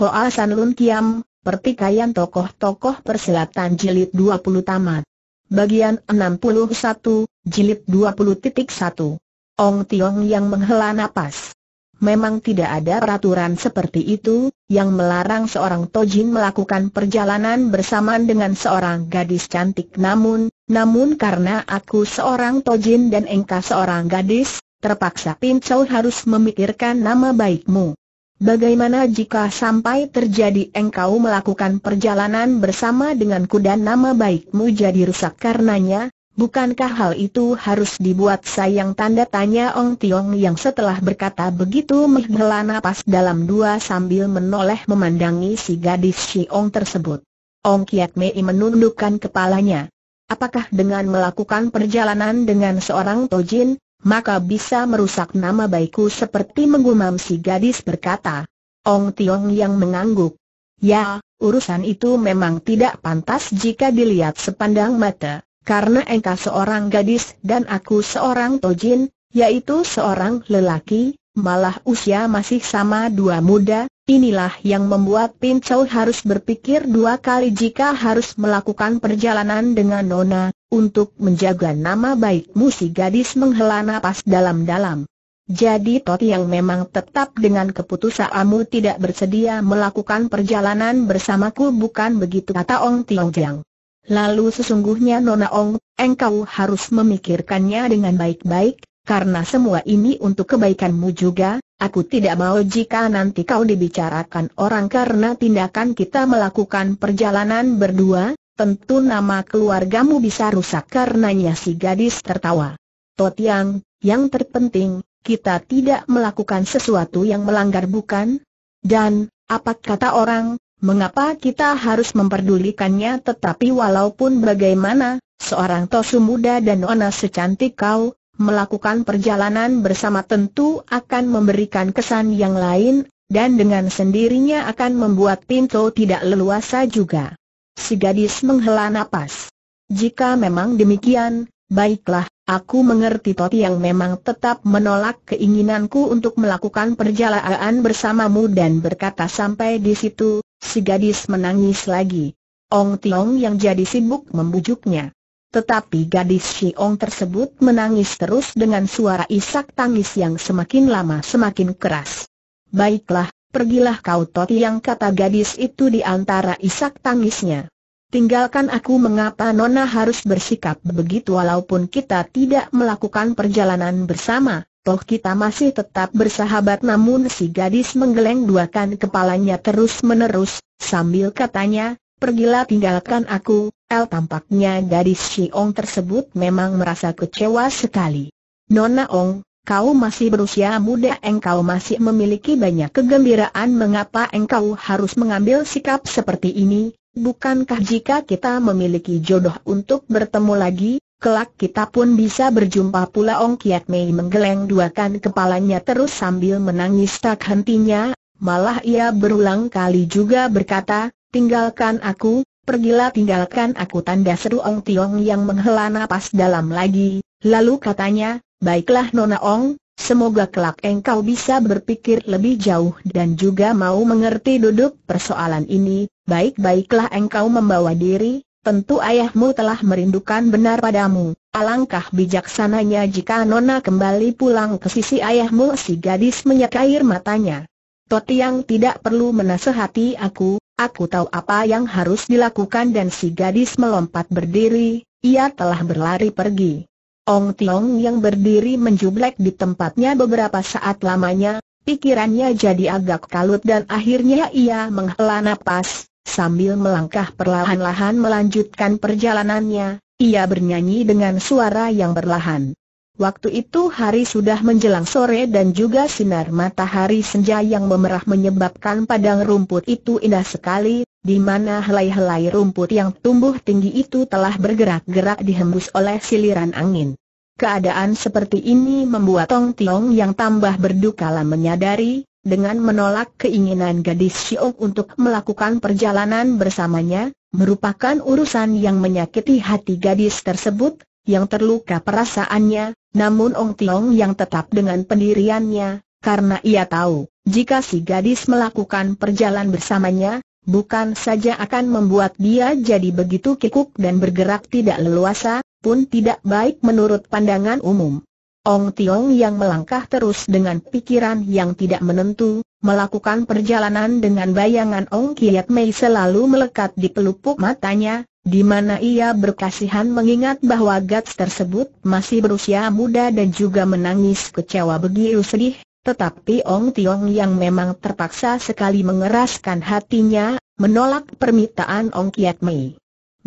Hoa San Lun Kiam, Pertikaian Tokoh-Tokoh Persilatan Jilid 20 Tamat. Bagian 61, Jilid 20.1. Ong Tiong yang menghela napas. Memang tidak ada peraturan seperti itu, yang melarang seorang tojin melakukan perjalanan bersamaan dengan seorang gadis cantik namun, namun karena aku seorang tojin dan engkau seorang gadis, terpaksa Pincau harus memikirkan nama baikmu. Bagaimana jika sampai terjadi engkau melakukan perjalanan bersama dengan kuda nama baikmu jadi rusak karenanya, bukankah hal itu harus dibuat sayang tanda tanya Ong Tiong yang setelah berkata begitu menghela napas dalam dua sambil menoleh memandangi si gadis Si Ong tersebut. Ong Kiat Mei menundukkan kepalanya. Apakah dengan melakukan perjalanan dengan seorang Tojin, maka bisa merusak nama baikku seperti menggumam si gadis berkata. Ong Tiong yang mengangguk. Ya, urusan itu memang tidak pantas jika dilihat sepandang mata, karena engkau seorang gadis dan aku seorang tojin, yaitu seorang lelaki, malah usia masih sama dua muda, inilah yang membuat Pin Chow harus berpikir dua kali jika harus melakukan perjalanan dengan Nona, untuk menjaga nama baikmu si gadis menghela napas dalam-dalam. Jadi Toti yang memang tetap dengan keputusanmu tidak bersedia melakukan perjalanan bersamaku bukan begitu kata Ong Jiang. Lalu sesungguhnya Nona Ong, engkau harus memikirkannya dengan baik-baik, karena semua ini untuk kebaikanmu juga, aku tidak mau jika nanti kau dibicarakan orang karena tindakan kita melakukan perjalanan berdua, tentu nama keluargamu bisa rusak karenanya si gadis tertawa. Totiang, yang terpenting, kita tidak melakukan sesuatu yang melanggar bukan? Dan, apa kata orang, mengapa kita harus memperdulikannya tetapi walaupun bagaimana, seorang tosu muda dan nona secantik kau, melakukan perjalanan bersama tentu akan memberikan kesan yang lain, dan dengan sendirinya akan membuat pintu tidak leluasa juga. Si gadis menghela nafas. Jika memang demikian, baiklah, aku mengerti Toti yang memang tetap menolak keinginanku untuk melakukan perjalanan bersamamu dan berkata sampai di situ, si gadis menangis lagi. Ong Tiong yang jadi sibuk membujuknya. Tetapi gadis Si Ong tersebut menangis terus dengan suara isak tangis yang semakin lama semakin keras. Baiklah, Pergilah kau Toti yang kata gadis itu di antara isak tangisnya. Tinggalkan aku mengapa Nona harus bersikap begitu walaupun kita tidak melakukan perjalanan bersama, toh kita masih tetap bersahabat namun si gadis menggeleng duakan kepalanya terus-menerus, sambil katanya, pergilah tinggalkan aku, El tampaknya gadis Ong tersebut memang merasa kecewa sekali. Nona Ong, Kau masih berusia muda, engkau masih memiliki banyak kegembiraan. Mengapa engkau harus mengambil sikap seperti ini? Bukankah jika kita memiliki jodoh untuk bertemu lagi, kelak kita pun bisa berjumpa pula Ong Kiat Mei menggeleng dua kan kepalanya terus sambil menangis tak hentinya, malah ia berulang kali juga berkata, tinggalkan aku, pergilah tinggalkan aku tanda seru Ong Tiong yang menghela napas dalam lagi, lalu katanya, Baiklah Nona Ong, semoga kelak engkau bisa berpikir lebih jauh dan juga mau mengerti duduk persoalan ini, baik-baiklah engkau membawa diri, tentu ayahmu telah merindukan benar padamu. Alangkah bijaksananya jika Nona kembali pulang ke sisi ayahmu si gadis menyek matanya. Toti tidak perlu menasehati aku, aku tahu apa yang harus dilakukan dan si gadis melompat berdiri, ia telah berlari pergi. Ong Tiong yang berdiri menjublek di tempatnya beberapa saat lamanya, pikirannya jadi agak kalut dan akhirnya ia menghela napas, sambil melangkah perlahan-lahan melanjutkan perjalanannya, ia bernyanyi dengan suara yang berlahan. Waktu itu hari sudah menjelang sore dan juga sinar matahari senja yang memerah menyebabkan padang rumput itu indah sekali, di mana helai-helai rumput yang tumbuh tinggi itu telah bergerak-gerak dihembus oleh siliran angin. Keadaan seperti ini membuat Tong Tiong yang tambah berdukala menyadari, dengan menolak keinginan gadis Siok untuk melakukan perjalanan bersamanya, merupakan urusan yang menyakiti hati gadis tersebut, yang terluka perasaannya, namun Ong Tiong yang tetap dengan pendiriannya, karena ia tahu, jika si gadis melakukan perjalanan bersamanya, bukan saja akan membuat dia jadi begitu kikuk dan bergerak tidak leluasa, pun tidak baik menurut pandangan umum. Ong Tiong yang melangkah terus dengan pikiran yang tidak menentu, melakukan perjalanan dengan bayangan Ong Kiat Mei selalu melekat di pelupuk matanya, di mana ia berkasihan mengingat bahwa Gats tersebut masih berusia muda dan juga menangis kecewa begitu sedih, tetapi Ong Tiong yang memang terpaksa sekali mengeraskan hatinya, menolak permintaan Ong Kiat Mei.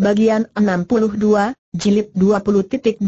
Bagian 62 Jilid 20.2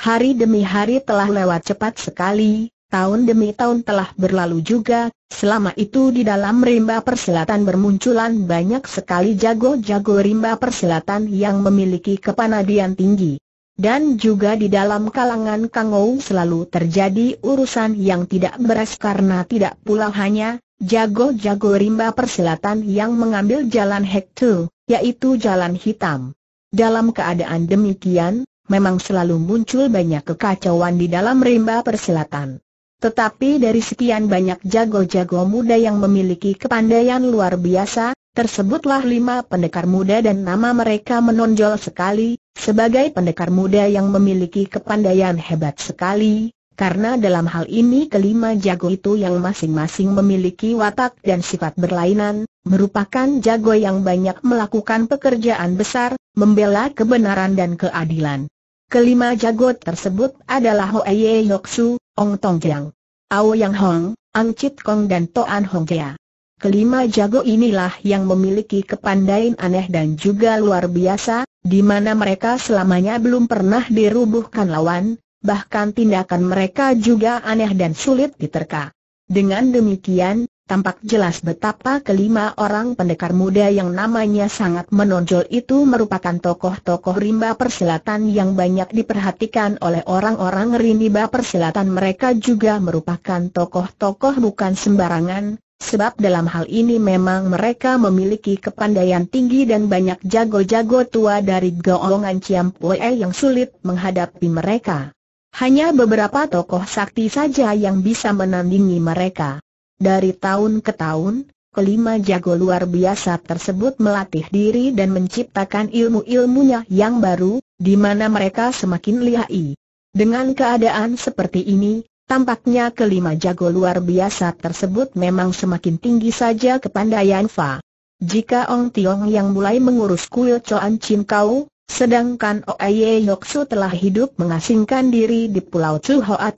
Hari demi hari telah lewat cepat sekali, tahun demi tahun telah berlalu juga, selama itu di dalam rimba persilatan bermunculan banyak sekali jago-jago rimba persilatan yang memiliki kepanadian tinggi. Dan juga di dalam kalangan Kangou selalu terjadi urusan yang tidak beres karena tidak pula hanya jago-jago rimba persilatan yang mengambil jalan Hektu, yaitu jalan hitam. Dalam keadaan demikian, memang selalu muncul banyak kekacauan di dalam rimba persilatan. Tetapi dari sekian banyak jago-jago muda yang memiliki kepandaian luar biasa, tersebutlah lima pendekar muda dan nama mereka menonjol sekali, sebagai pendekar muda yang memiliki kepandaian hebat sekali, karena dalam hal ini kelima jago itu yang masing-masing memiliki watak dan sifat berlainan, merupakan jago yang banyak melakukan pekerjaan besar, membela kebenaran dan keadilan. Kelima jago tersebut adalah Ho Ye Ye Yoksu, Ong Tong Jiang, Ao Yang Hong, Ang Chit Kong dan Toan Hong Jia. Kelima jago inilah yang memiliki kepandaian aneh dan juga luar biasa, di mana mereka selamanya belum pernah dirubuhkan lawan, bahkan tindakan mereka juga aneh dan sulit diterka. Dengan demikian, tampak jelas betapa kelima orang pendekar muda yang namanya sangat menonjol itu merupakan tokoh-tokoh rimba persilatan yang banyak diperhatikan oleh orang-orang rimba persilatan mereka juga merupakan tokoh-tokoh bukan sembarangan, Sebab dalam hal ini memang mereka memiliki kepandaian tinggi dan banyak jago-jago tua dari golongan Ciampue yang sulit menghadapi mereka. Hanya beberapa tokoh sakti saja yang bisa menandingi mereka. Dari tahun ke tahun, kelima jago luar biasa tersebut melatih diri dan menciptakan ilmu-ilmunya yang baru, di mana mereka semakin lihai. Dengan keadaan seperti ini, tampaknya kelima jago luar biasa tersebut memang semakin tinggi saja kepandaian Fa. Jika Ong Tiong yang mulai mengurus kuil Coan Chin Kau, Sedangkan Oye Yoksu telah hidup mengasingkan diri di Pulau Chu Hoa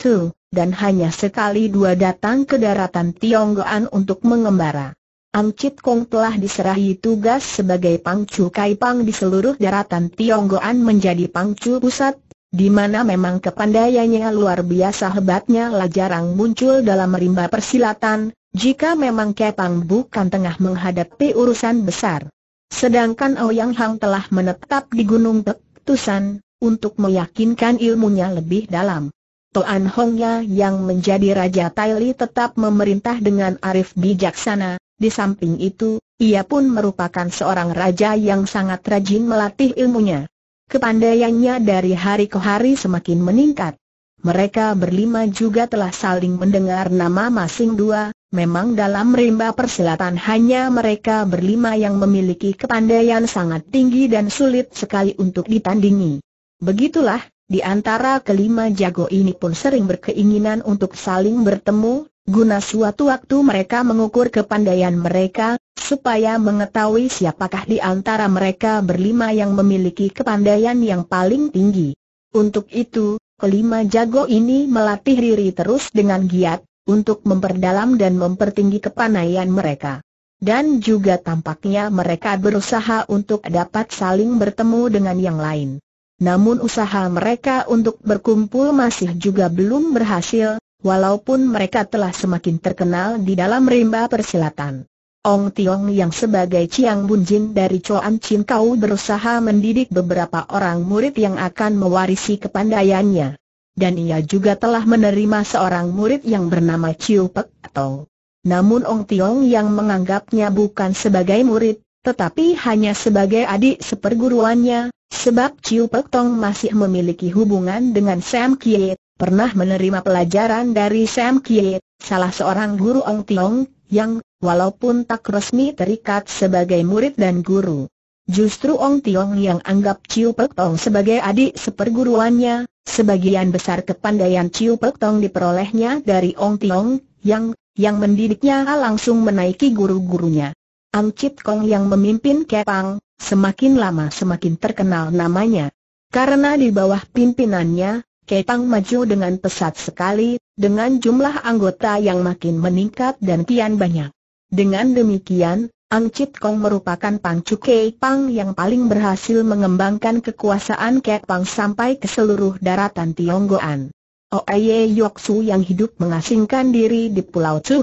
dan hanya sekali dua datang ke daratan Tionggoan untuk mengembara. Ang Chit Kong telah diserahi tugas sebagai pangcu Pang di seluruh daratan Tionggoan menjadi pangcu pusat, di mana memang kepandaiannya luar biasa hebatnya lah jarang muncul dalam rimba persilatan, jika memang Kepang bukan tengah menghadapi urusan besar. Sedangkan Ouyang Hang telah menetap di Gunung Tek, Tusan, untuk meyakinkan ilmunya lebih dalam. Toan Hongnya yang menjadi Raja Taili tetap memerintah dengan arif bijaksana, di samping itu, ia pun merupakan seorang raja yang sangat rajin melatih ilmunya. Kepandaiannya dari hari ke hari semakin meningkat. Mereka berlima juga telah saling mendengar nama masing dua, Memang dalam rimba persilatan hanya mereka berlima yang memiliki kepandaian sangat tinggi dan sulit sekali untuk ditandingi. Begitulah, di antara kelima jago ini pun sering berkeinginan untuk saling bertemu, guna suatu waktu mereka mengukur kepandaian mereka, supaya mengetahui siapakah di antara mereka berlima yang memiliki kepandaian yang paling tinggi. Untuk itu, kelima jago ini melatih diri terus dengan giat, untuk memperdalam dan mempertinggi kepanaian mereka. Dan juga tampaknya mereka berusaha untuk dapat saling bertemu dengan yang lain. Namun usaha mereka untuk berkumpul masih juga belum berhasil, walaupun mereka telah semakin terkenal di dalam rimba persilatan. Ong Tiong yang sebagai Chiang Bun Jin dari Choan Chin Kau berusaha mendidik beberapa orang murid yang akan mewarisi kepandaiannya dan ia juga telah menerima seorang murid yang bernama Chiu Pek Tong. Namun Ong Tiong yang menganggapnya bukan sebagai murid, tetapi hanya sebagai adik seperguruannya, sebab Chiu Pek Tong masih memiliki hubungan dengan Sam Kiet, pernah menerima pelajaran dari Sam Kiet, salah seorang guru Ong Tiong, yang, walaupun tak resmi terikat sebagai murid dan guru. Justru Ong Tiong yang anggap Chiu Pek Tong sebagai adik seperguruannya, Sebagian besar kepandaian Ciu Pek Tong diperolehnya dari Ong Tiong, yang, yang mendidiknya langsung menaiki guru-gurunya. Ang Chit Kong yang memimpin Kepang, semakin lama semakin terkenal namanya. Karena di bawah pimpinannya, Kepang maju dengan pesat sekali, dengan jumlah anggota yang makin meningkat dan kian banyak. Dengan demikian, Chit Kong merupakan Chu Kei Pang yang paling berhasil mengembangkan kekuasaan Kek Pang sampai ke seluruh daratan Tionggoan. Yok Yoxu yang hidup mengasingkan diri di Pulau Tu,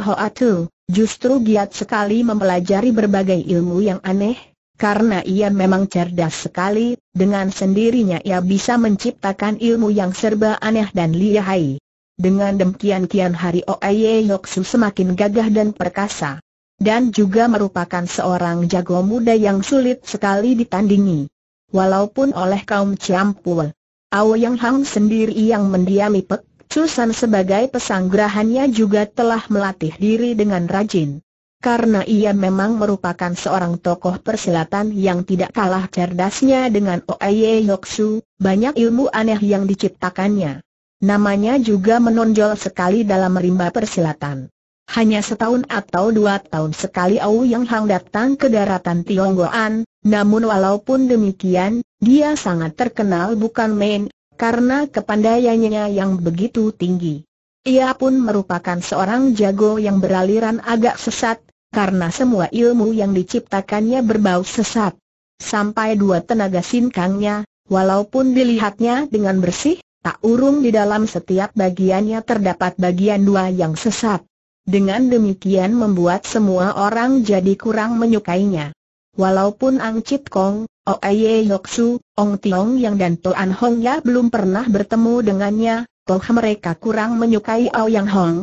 justru giat sekali mempelajari berbagai ilmu yang aneh, karena ia memang cerdas sekali, dengan sendirinya ia bisa menciptakan ilmu yang serba aneh dan lihai. Dengan demikian kian hari Yok Yoxu semakin gagah dan perkasa dan juga merupakan seorang jago muda yang sulit sekali ditandingi. Walaupun oleh kaum Ciampul, Yang Hang sendiri yang mendiami Pek Susan sebagai pesanggrahannya juga telah melatih diri dengan rajin. Karena ia memang merupakan seorang tokoh persilatan yang tidak kalah cerdasnya dengan Oye Yoksu, banyak ilmu aneh yang diciptakannya. Namanya juga menonjol sekali dalam rimba persilatan. Hanya setahun atau dua tahun sekali Au Yang Hang datang ke daratan Tionggoan, namun walaupun demikian, dia sangat terkenal bukan main, karena kepandaiannya yang begitu tinggi. Ia pun merupakan seorang jago yang beraliran agak sesat, karena semua ilmu yang diciptakannya berbau sesat. Sampai dua tenaga sinkangnya, walaupun dilihatnya dengan bersih, tak urung di dalam setiap bagiannya terdapat bagian dua yang sesat dengan demikian membuat semua orang jadi kurang menyukainya. Walaupun Ang Chit Kong, Yok Su, Ong Tiong Yang dan Toan Hong Ya belum pernah bertemu dengannya, toh mereka kurang menyukai Ao Yang Hong.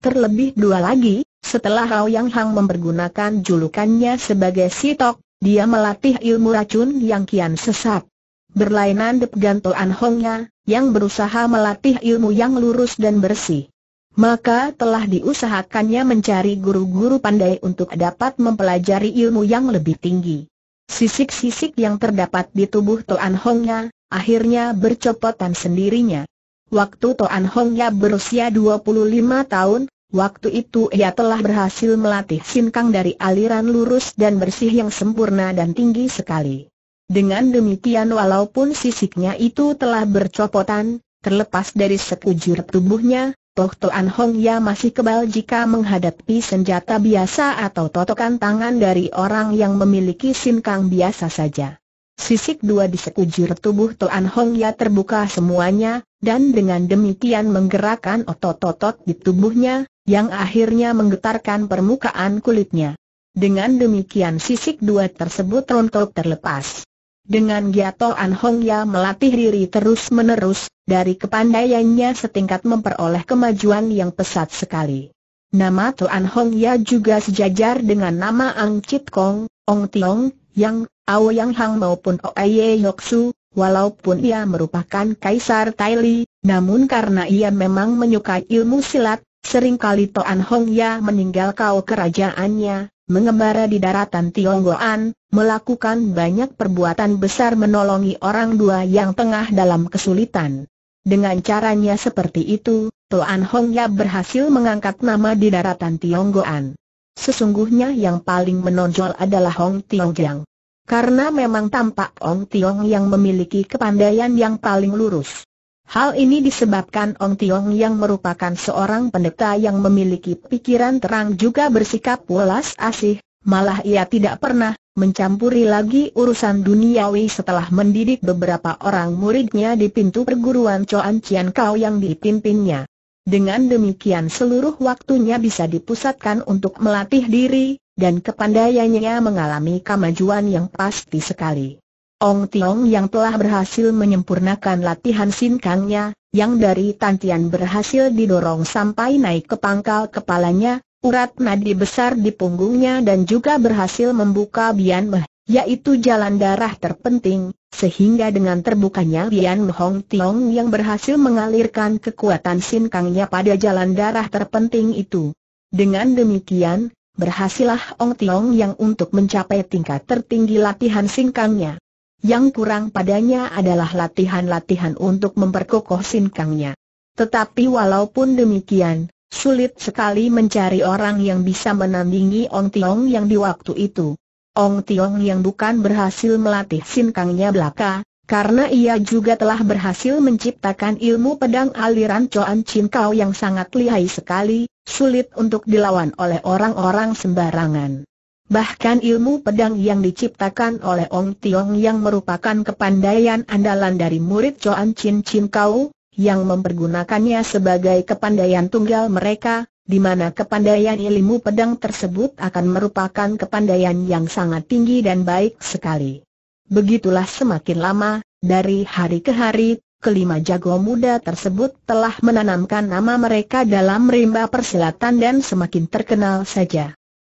Terlebih dua lagi, setelah Ao Yang Hong mempergunakan julukannya sebagai Sitok, dia melatih ilmu racun yang kian sesat. Berlainan To An Hong Ya, yang berusaha melatih ilmu yang lurus dan bersih maka telah diusahakannya mencari guru-guru pandai untuk dapat mempelajari ilmu yang lebih tinggi. Sisik-sisik yang terdapat di tubuh Toan Hongnya, akhirnya bercopotan sendirinya. Waktu Toan Hongnya berusia 25 tahun, waktu itu ia telah berhasil melatih sinkang dari aliran lurus dan bersih yang sempurna dan tinggi sekali. Dengan demikian walaupun sisiknya itu telah bercopotan, terlepas dari sekujur tubuhnya, Toh Toan Hong Ya masih kebal jika menghadapi senjata biasa atau totokan tangan dari orang yang memiliki sinkang biasa saja. Sisik dua di sekujur tubuh Toan Hong Ya terbuka semuanya, dan dengan demikian menggerakkan otot-otot di tubuhnya, yang akhirnya menggetarkan permukaan kulitnya. Dengan demikian sisik dua tersebut rontok terlepas. Dengan giat Toan Hong Ya melatih diri terus-menerus, dari kepandaiannya setingkat memperoleh kemajuan yang pesat sekali. Nama Toan Hong Ya juga sejajar dengan nama Ang Chit Kong, Ong Tiong, Yang, Ao Yang Hang maupun Oye Su, walaupun ia merupakan Kaisar Li, namun karena ia memang menyukai ilmu silat, seringkali Toan Hong Ya meninggal kerajaannya, mengembara di daratan Tionggoan, melakukan banyak perbuatan besar menolongi orang dua yang tengah dalam kesulitan. Dengan caranya seperti itu, Tuan Hong Ya berhasil mengangkat nama di daratan Tionggoan. Sesungguhnya yang paling menonjol adalah Hong Jiang, Karena memang tampak Hong Tiong yang memiliki kepandaian yang paling lurus. Hal ini disebabkan Ong Tiong yang merupakan seorang pendeta yang memiliki pikiran terang juga bersikap pulas asih, malah ia tidak pernah mencampuri lagi urusan duniawi setelah mendidik beberapa orang muridnya di pintu perguruan Choan Cian Kau yang dipimpinnya. Dengan demikian seluruh waktunya bisa dipusatkan untuk melatih diri, dan kepandaiannya mengalami kemajuan yang pasti sekali. Ong Tiong yang telah berhasil menyempurnakan latihan sinkangnya, yang dari tantian berhasil didorong sampai naik ke pangkal kepalanya, urat nadi besar di punggungnya dan juga berhasil membuka Bian Meh, yaitu jalan darah terpenting, sehingga dengan terbukanya Bian Hong Tiong yang berhasil mengalirkan kekuatan sinkangnya pada jalan darah terpenting itu. Dengan demikian, berhasillah Ong Tiong yang untuk mencapai tingkat tertinggi latihan singkangnya. Yang kurang padanya adalah latihan-latihan untuk memperkokoh sinkangnya. Tetapi walaupun demikian, sulit sekali mencari orang yang bisa menandingi Ong Tiong yang di waktu itu. Ong Tiong yang bukan berhasil melatih sinkangnya belaka, karena ia juga telah berhasil menciptakan ilmu pedang aliran Coan Cinkau yang sangat lihai sekali, sulit untuk dilawan oleh orang-orang sembarangan. Bahkan ilmu pedang yang diciptakan oleh Ong Tiong yang merupakan kepandaian andalan dari murid Choan Chin Chin Kau, yang mempergunakannya sebagai kepandaian tunggal mereka, di mana kepandaian ilmu pedang tersebut akan merupakan kepandaian yang sangat tinggi dan baik sekali. Begitulah semakin lama, dari hari ke hari, kelima jago muda tersebut telah menanamkan nama mereka dalam rimba persilatan dan semakin terkenal saja.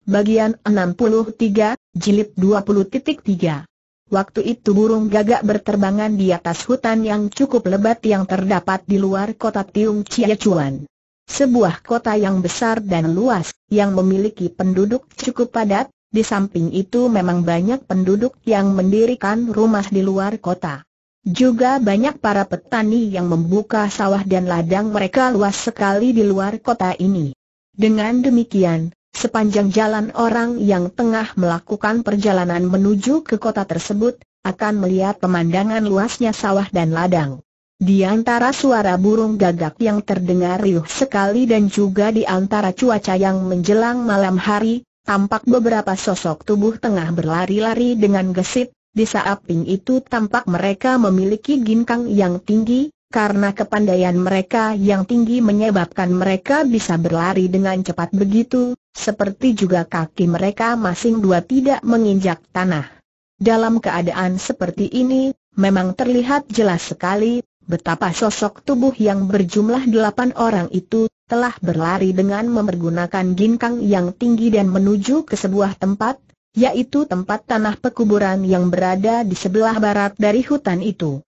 Bagian 63, Jilid 20.3 Waktu itu burung gagak berterbangan di atas hutan yang cukup lebat yang terdapat di luar kota Tiung Chia Chuan. Sebuah kota yang besar dan luas, yang memiliki penduduk cukup padat, di samping itu memang banyak penduduk yang mendirikan rumah di luar kota. Juga banyak para petani yang membuka sawah dan ladang mereka luas sekali di luar kota ini. Dengan demikian, Sepanjang jalan orang yang tengah melakukan perjalanan menuju ke kota tersebut, akan melihat pemandangan luasnya sawah dan ladang. Di antara suara burung gagak yang terdengar riuh sekali dan juga di antara cuaca yang menjelang malam hari, tampak beberapa sosok tubuh tengah berlari-lari dengan gesit, di saat ping itu tampak mereka memiliki ginkang yang tinggi, karena kepandaian mereka yang tinggi menyebabkan mereka bisa berlari dengan cepat begitu, seperti juga kaki mereka masing dua tidak menginjak tanah. Dalam keadaan seperti ini, memang terlihat jelas sekali betapa sosok tubuh yang berjumlah delapan orang itu telah berlari dengan memergunakan ginkang yang tinggi dan menuju ke sebuah tempat, yaitu tempat tanah pekuburan yang berada di sebelah barat dari hutan itu.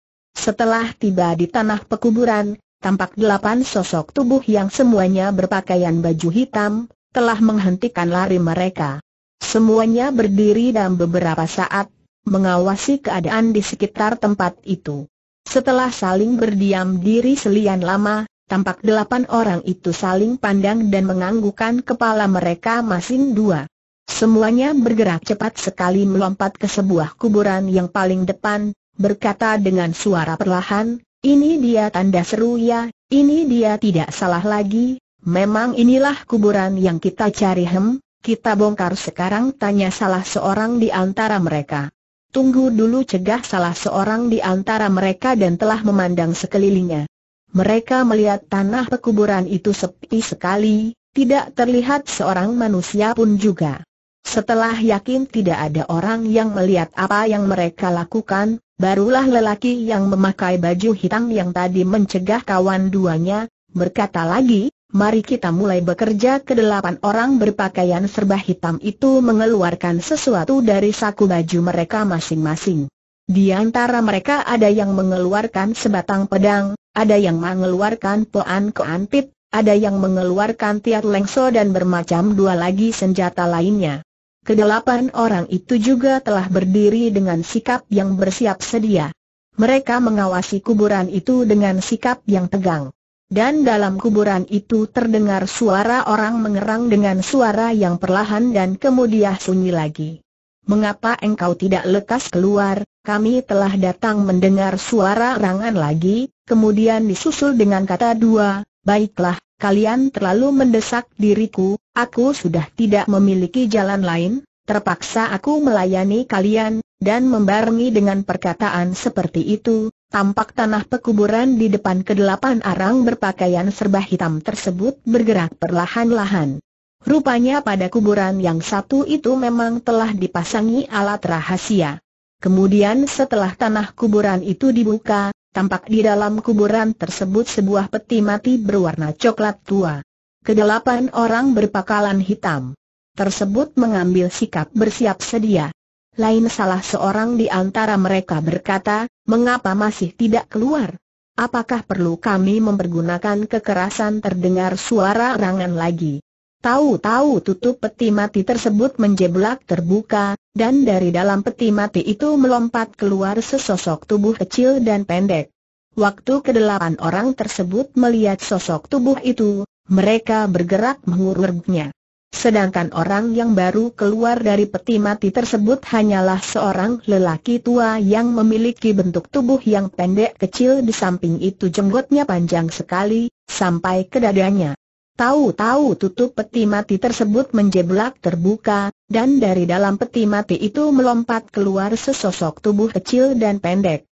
Setelah tiba di tanah pekuburan, tampak delapan sosok tubuh yang semuanya berpakaian baju hitam, telah menghentikan lari mereka. Semuanya berdiri dan beberapa saat, mengawasi keadaan di sekitar tempat itu. Setelah saling berdiam diri selian lama, tampak delapan orang itu saling pandang dan menganggukkan kepala mereka masing dua. Semuanya bergerak cepat sekali melompat ke sebuah kuburan yang paling depan, berkata dengan suara perlahan, ini dia tanda seru ya, ini dia tidak salah lagi, memang inilah kuburan yang kita cari hem, kita bongkar sekarang tanya salah seorang di antara mereka. Tunggu dulu cegah salah seorang di antara mereka dan telah memandang sekelilingnya. Mereka melihat tanah pekuburan itu sepi sekali, tidak terlihat seorang manusia pun juga. Setelah yakin tidak ada orang yang melihat apa yang mereka lakukan, barulah lelaki yang memakai baju hitam yang tadi mencegah kawan duanya, berkata lagi, mari kita mulai bekerja kedelapan orang berpakaian serba hitam itu mengeluarkan sesuatu dari saku baju mereka masing-masing. Di antara mereka ada yang mengeluarkan sebatang pedang, ada yang mengeluarkan poan keanpit, ada yang mengeluarkan tiat lengso dan bermacam dua lagi senjata lainnya. Kedelapan orang itu juga telah berdiri dengan sikap yang bersiap sedia. Mereka mengawasi kuburan itu dengan sikap yang tegang. Dan dalam kuburan itu terdengar suara orang mengerang dengan suara yang perlahan dan kemudian sunyi lagi. Mengapa engkau tidak lekas keluar? Kami telah datang mendengar suara rangan lagi, kemudian disusul dengan kata dua, baiklah, kalian terlalu mendesak diriku, Aku sudah tidak memiliki jalan lain, terpaksa aku melayani kalian, dan membarengi dengan perkataan seperti itu, tampak tanah pekuburan di depan kedelapan arang berpakaian serba hitam tersebut bergerak perlahan-lahan. Rupanya pada kuburan yang satu itu memang telah dipasangi alat rahasia. Kemudian setelah tanah kuburan itu dibuka, tampak di dalam kuburan tersebut sebuah peti mati berwarna coklat tua kedelapan orang berpakalan hitam. Tersebut mengambil sikap bersiap sedia. Lain salah seorang di antara mereka berkata, mengapa masih tidak keluar? Apakah perlu kami mempergunakan kekerasan terdengar suara rangan lagi? Tahu-tahu tutup peti mati tersebut menjeblak terbuka, dan dari dalam peti mati itu melompat keluar sesosok tubuh kecil dan pendek. Waktu kedelapan orang tersebut melihat sosok tubuh itu, mereka bergerak mengurutnya. Sedangkan orang yang baru keluar dari peti mati tersebut hanyalah seorang lelaki tua yang memiliki bentuk tubuh yang pendek kecil di samping itu jenggotnya panjang sekali, sampai ke dadanya. Tahu-tahu tutup peti mati tersebut menjeblak terbuka, dan dari dalam peti mati itu melompat keluar sesosok tubuh kecil dan pendek.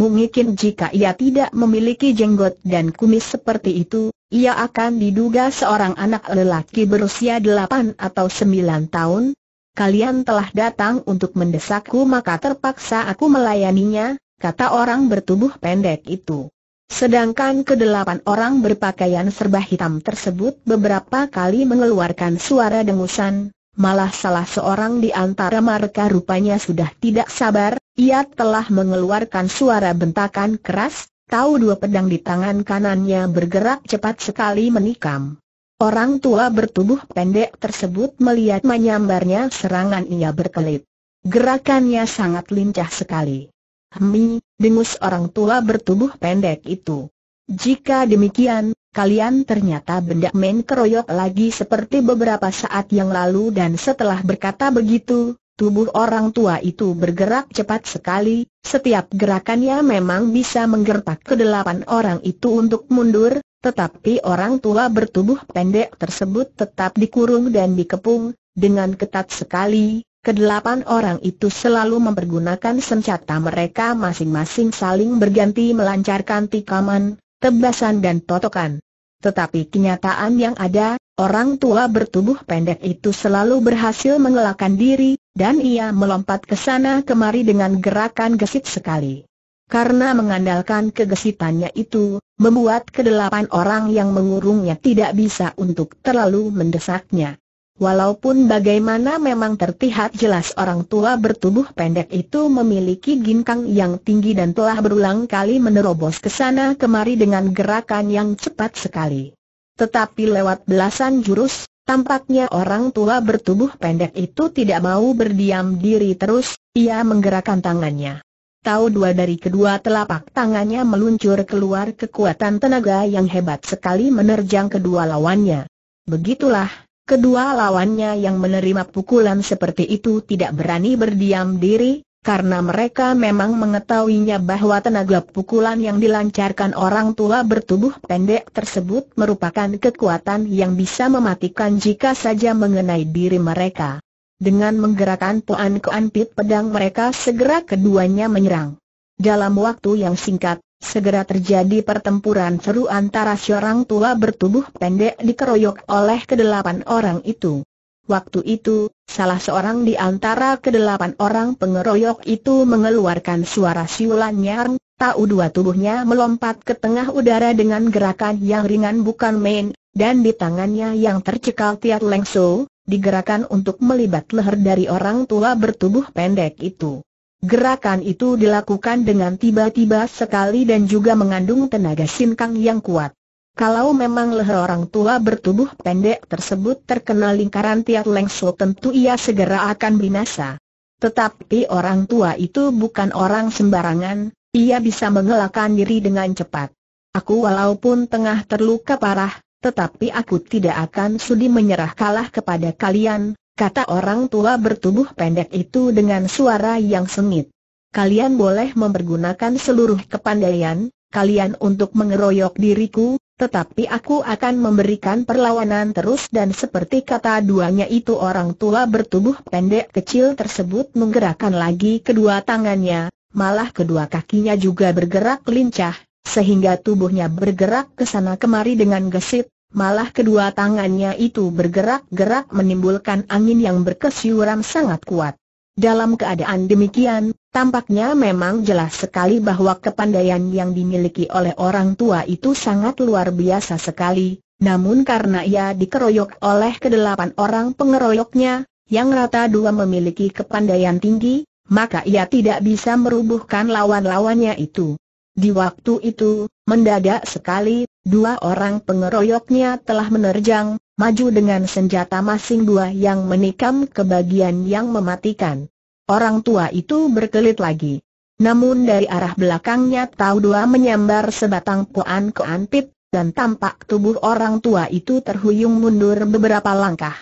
Mungkin jika ia tidak memiliki jenggot dan kumis seperti itu, ia akan diduga seorang anak lelaki berusia delapan atau sembilan tahun. Kalian telah datang untuk mendesakku maka terpaksa aku melayaninya, kata orang bertubuh pendek itu. Sedangkan kedelapan orang berpakaian serba hitam tersebut beberapa kali mengeluarkan suara dengusan, malah salah seorang di antara mereka rupanya sudah tidak sabar, ia telah mengeluarkan suara bentakan keras, Tahu dua pedang di tangan kanannya bergerak cepat sekali menikam. Orang tua bertubuh pendek tersebut melihat menyambarnya serangan ia berkelit. Gerakannya sangat lincah sekali. Hmi, dengus orang tua bertubuh pendek itu. Jika demikian, kalian ternyata benda main keroyok lagi seperti beberapa saat yang lalu dan setelah berkata begitu, Tubuh orang tua itu bergerak cepat sekali, setiap gerakannya memang bisa menggertak kedelapan orang itu untuk mundur, tetapi orang tua bertubuh pendek tersebut tetap dikurung dan dikepung, dengan ketat sekali, kedelapan orang itu selalu mempergunakan senjata mereka masing-masing saling berganti melancarkan tikaman, tebasan dan totokan. Tetapi kenyataan yang ada, Orang tua bertubuh pendek itu selalu berhasil mengelakkan diri, dan ia melompat ke sana kemari dengan gerakan gesit sekali. Karena mengandalkan kegesitannya itu, membuat kedelapan orang yang mengurungnya tidak bisa untuk terlalu mendesaknya. Walaupun bagaimana memang terlihat jelas orang tua bertubuh pendek itu memiliki ginkang yang tinggi dan telah berulang kali menerobos ke sana kemari dengan gerakan yang cepat sekali. Tetapi lewat belasan jurus, tampaknya orang tua bertubuh pendek itu tidak mau berdiam diri terus, ia menggerakkan tangannya. Tahu dua dari kedua telapak tangannya meluncur keluar kekuatan tenaga yang hebat sekali menerjang kedua lawannya. Begitulah, kedua lawannya yang menerima pukulan seperti itu tidak berani berdiam diri, karena mereka memang mengetahuinya bahwa tenaga pukulan yang dilancarkan orang tua bertubuh pendek tersebut merupakan kekuatan yang bisa mematikan jika saja mengenai diri mereka. Dengan menggerakkan poan keanpit pedang mereka segera keduanya menyerang. Dalam waktu yang singkat, segera terjadi pertempuran seru antara seorang tua bertubuh pendek dikeroyok oleh kedelapan orang itu. Waktu itu, salah seorang di antara kedelapan orang pengeroyok itu mengeluarkan suara siulan nyaring, tahu dua tubuhnya melompat ke tengah udara dengan gerakan yang ringan bukan main, dan di tangannya yang tercekal tiat lengso, digerakkan untuk melibat leher dari orang tua bertubuh pendek itu. Gerakan itu dilakukan dengan tiba-tiba sekali dan juga mengandung tenaga sinkang yang kuat. Kalau memang leher orang tua bertubuh pendek tersebut terkena lingkaran tiak lengso tentu ia segera akan binasa. Tetapi orang tua itu bukan orang sembarangan, ia bisa mengelakkan diri dengan cepat. Aku walaupun tengah terluka parah, tetapi aku tidak akan sudi menyerah kalah kepada kalian, kata orang tua bertubuh pendek itu dengan suara yang sengit. Kalian boleh mempergunakan seluruh kepandaian, kalian untuk mengeroyok diriku, tetapi aku akan memberikan perlawanan terus dan seperti kata duanya itu orang tua bertubuh pendek kecil tersebut menggerakkan lagi kedua tangannya, malah kedua kakinya juga bergerak lincah, sehingga tubuhnya bergerak ke sana kemari dengan gesit, malah kedua tangannya itu bergerak-gerak menimbulkan angin yang berkesiuran sangat kuat. Dalam keadaan demikian, Tampaknya memang jelas sekali bahwa kepandaian yang dimiliki oleh orang tua itu sangat luar biasa sekali, namun karena ia dikeroyok oleh kedelapan orang pengeroyoknya, yang rata dua memiliki kepandaian tinggi, maka ia tidak bisa merubuhkan lawan-lawannya itu. Di waktu itu, mendadak sekali, dua orang pengeroyoknya telah menerjang, maju dengan senjata masing dua yang menikam ke bagian yang mematikan. Orang tua itu berkelit lagi. Namun dari arah belakangnya tahu Dua menyambar sebatang puan ke antip, dan tampak tubuh orang tua itu terhuyung mundur beberapa langkah.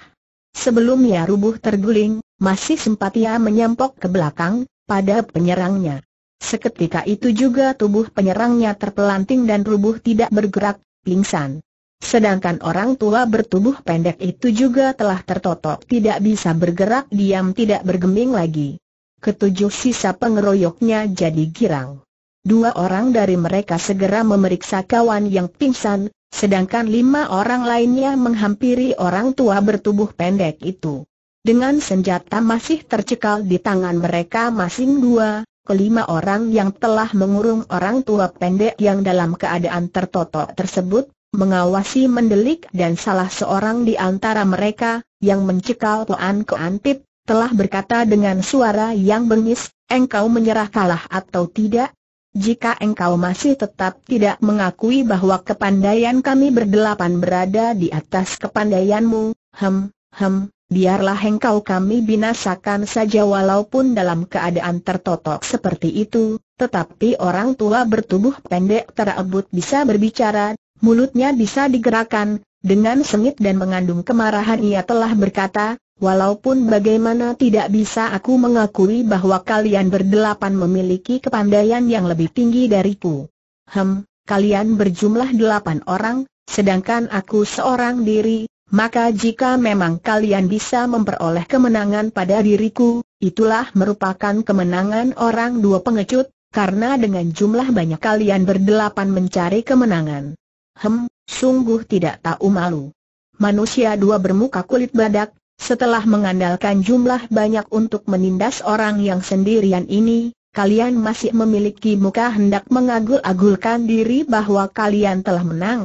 Sebelum ia rubuh terguling, masih sempat ia menyampok ke belakang, pada penyerangnya. Seketika itu juga tubuh penyerangnya terpelanting dan rubuh tidak bergerak, pingsan. Sedangkan orang tua bertubuh pendek itu juga telah tertotok tidak bisa bergerak diam tidak bergeming lagi. Ketujuh sisa pengeroyoknya jadi girang. Dua orang dari mereka segera memeriksa kawan yang pingsan, sedangkan lima orang lainnya menghampiri orang tua bertubuh pendek itu. Dengan senjata masih tercekal di tangan mereka masing dua, kelima orang yang telah mengurung orang tua pendek yang dalam keadaan tertotok tersebut mengawasi mendelik dan salah seorang di antara mereka, yang mencekal Tuan Koan telah berkata dengan suara yang bengis, engkau menyerah kalah atau tidak? Jika engkau masih tetap tidak mengakui bahwa kepandaian kami berdelapan berada di atas kepandaianmu, hem, hem, biarlah engkau kami binasakan saja walaupun dalam keadaan tertotok seperti itu, tetapi orang tua bertubuh pendek terebut bisa berbicara, mulutnya bisa digerakkan, dengan sengit dan mengandung kemarahan ia telah berkata, Walaupun bagaimana tidak bisa aku mengakui bahwa kalian berdelapan memiliki kepandaian yang lebih tinggi dariku. Hem, kalian berjumlah delapan orang, sedangkan aku seorang diri, maka jika memang kalian bisa memperoleh kemenangan pada diriku, itulah merupakan kemenangan orang dua pengecut, karena dengan jumlah banyak kalian berdelapan mencari kemenangan. Hem, sungguh tidak tahu malu. Manusia dua bermuka kulit badak, setelah mengandalkan jumlah banyak untuk menindas orang yang sendirian ini, kalian masih memiliki muka hendak mengagul-agulkan diri bahwa kalian telah menang.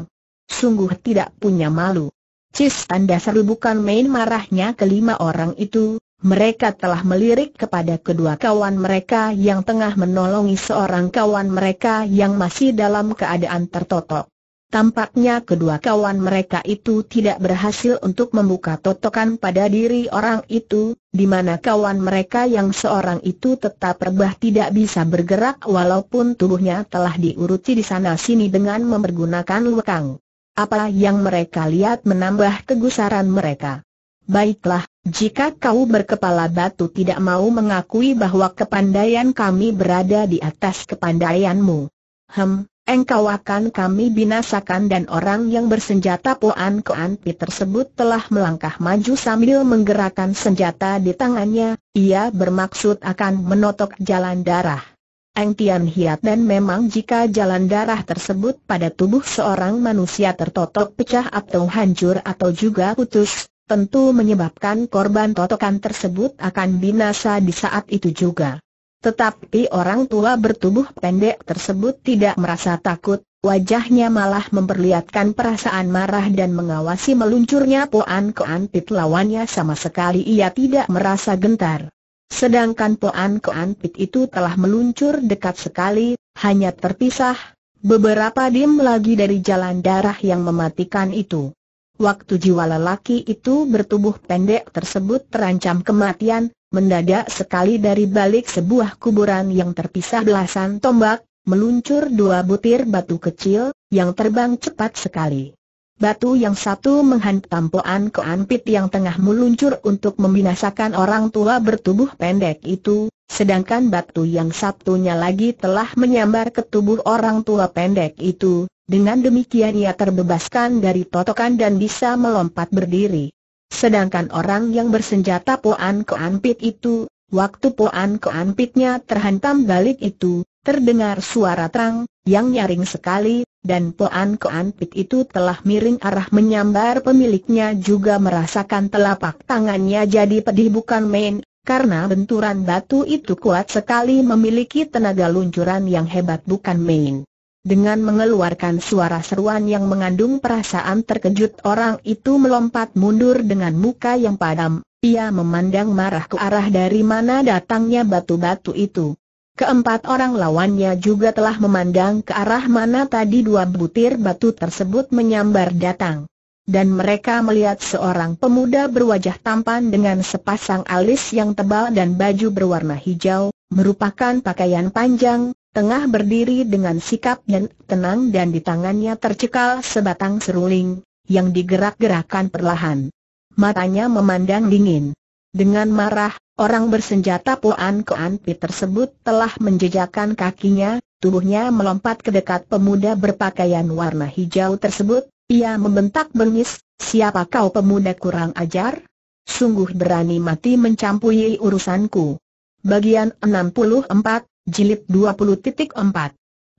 Sungguh tidak punya malu. Cis tanda seru bukan main marahnya kelima orang itu, mereka telah melirik kepada kedua kawan mereka yang tengah menolongi seorang kawan mereka yang masih dalam keadaan tertotok. Tampaknya kedua kawan mereka itu tidak berhasil untuk membuka totokan pada diri orang itu, di mana kawan mereka yang seorang itu tetap rebah tidak bisa bergerak walaupun tubuhnya telah diuruti di sana-sini dengan mempergunakan lekang. Apa yang mereka lihat menambah kegusaran mereka. Baiklah, jika kau berkepala batu tidak mau mengakui bahwa kepandaian kami berada di atas kepandaianmu. Hem, engkau akan kami binasakan dan orang yang bersenjata Poan Koan Pi tersebut telah melangkah maju sambil menggerakkan senjata di tangannya, ia bermaksud akan menotok jalan darah. Eng Tian Hiat dan memang jika jalan darah tersebut pada tubuh seorang manusia tertotok pecah atau hancur atau juga putus, tentu menyebabkan korban totokan tersebut akan binasa di saat itu juga. Tetapi orang tua bertubuh pendek tersebut tidak merasa takut, wajahnya malah memperlihatkan perasaan marah dan mengawasi meluncurnya Poan Koan Pit lawannya sama sekali ia tidak merasa gentar. Sedangkan Poan Koan Pit itu telah meluncur dekat sekali, hanya terpisah, beberapa dim lagi dari jalan darah yang mematikan itu. Waktu jiwa lelaki itu bertubuh pendek tersebut terancam kematian, Mendadak sekali dari balik sebuah kuburan yang terpisah belasan tombak, meluncur dua butir batu kecil, yang terbang cepat sekali. Batu yang satu menghantam Poan keanpit anpit yang tengah meluncur untuk membinasakan orang tua bertubuh pendek itu, sedangkan batu yang satunya lagi telah menyambar ke tubuh orang tua pendek itu, dengan demikian ia terbebaskan dari totokan dan bisa melompat berdiri. Sedangkan orang yang bersenjata Poan Keanpit itu, waktu Poan Keanpitnya terhantam balik itu, terdengar suara terang, yang nyaring sekali, dan Poan Keanpit itu telah miring arah menyambar pemiliknya juga merasakan telapak tangannya jadi pedih bukan main, karena benturan batu itu kuat sekali memiliki tenaga luncuran yang hebat bukan main. Dengan mengeluarkan suara seruan yang mengandung perasaan terkejut orang itu melompat mundur dengan muka yang padam, ia memandang marah ke arah dari mana datangnya batu-batu itu. Keempat orang lawannya juga telah memandang ke arah mana tadi dua butir batu tersebut menyambar datang. Dan mereka melihat seorang pemuda berwajah tampan dengan sepasang alis yang tebal dan baju berwarna hijau, merupakan pakaian panjang, tengah berdiri dengan sikap dan tenang dan di tangannya tercekal sebatang seruling, yang digerak-gerakkan perlahan. Matanya memandang dingin. Dengan marah, orang bersenjata Puan Kuan Pi tersebut telah menjejakkan kakinya, tubuhnya melompat ke dekat pemuda berpakaian warna hijau tersebut, ia membentak bengis, siapa kau pemuda kurang ajar? Sungguh berani mati mencampuri urusanku. Bagian 64, Jilid 20.4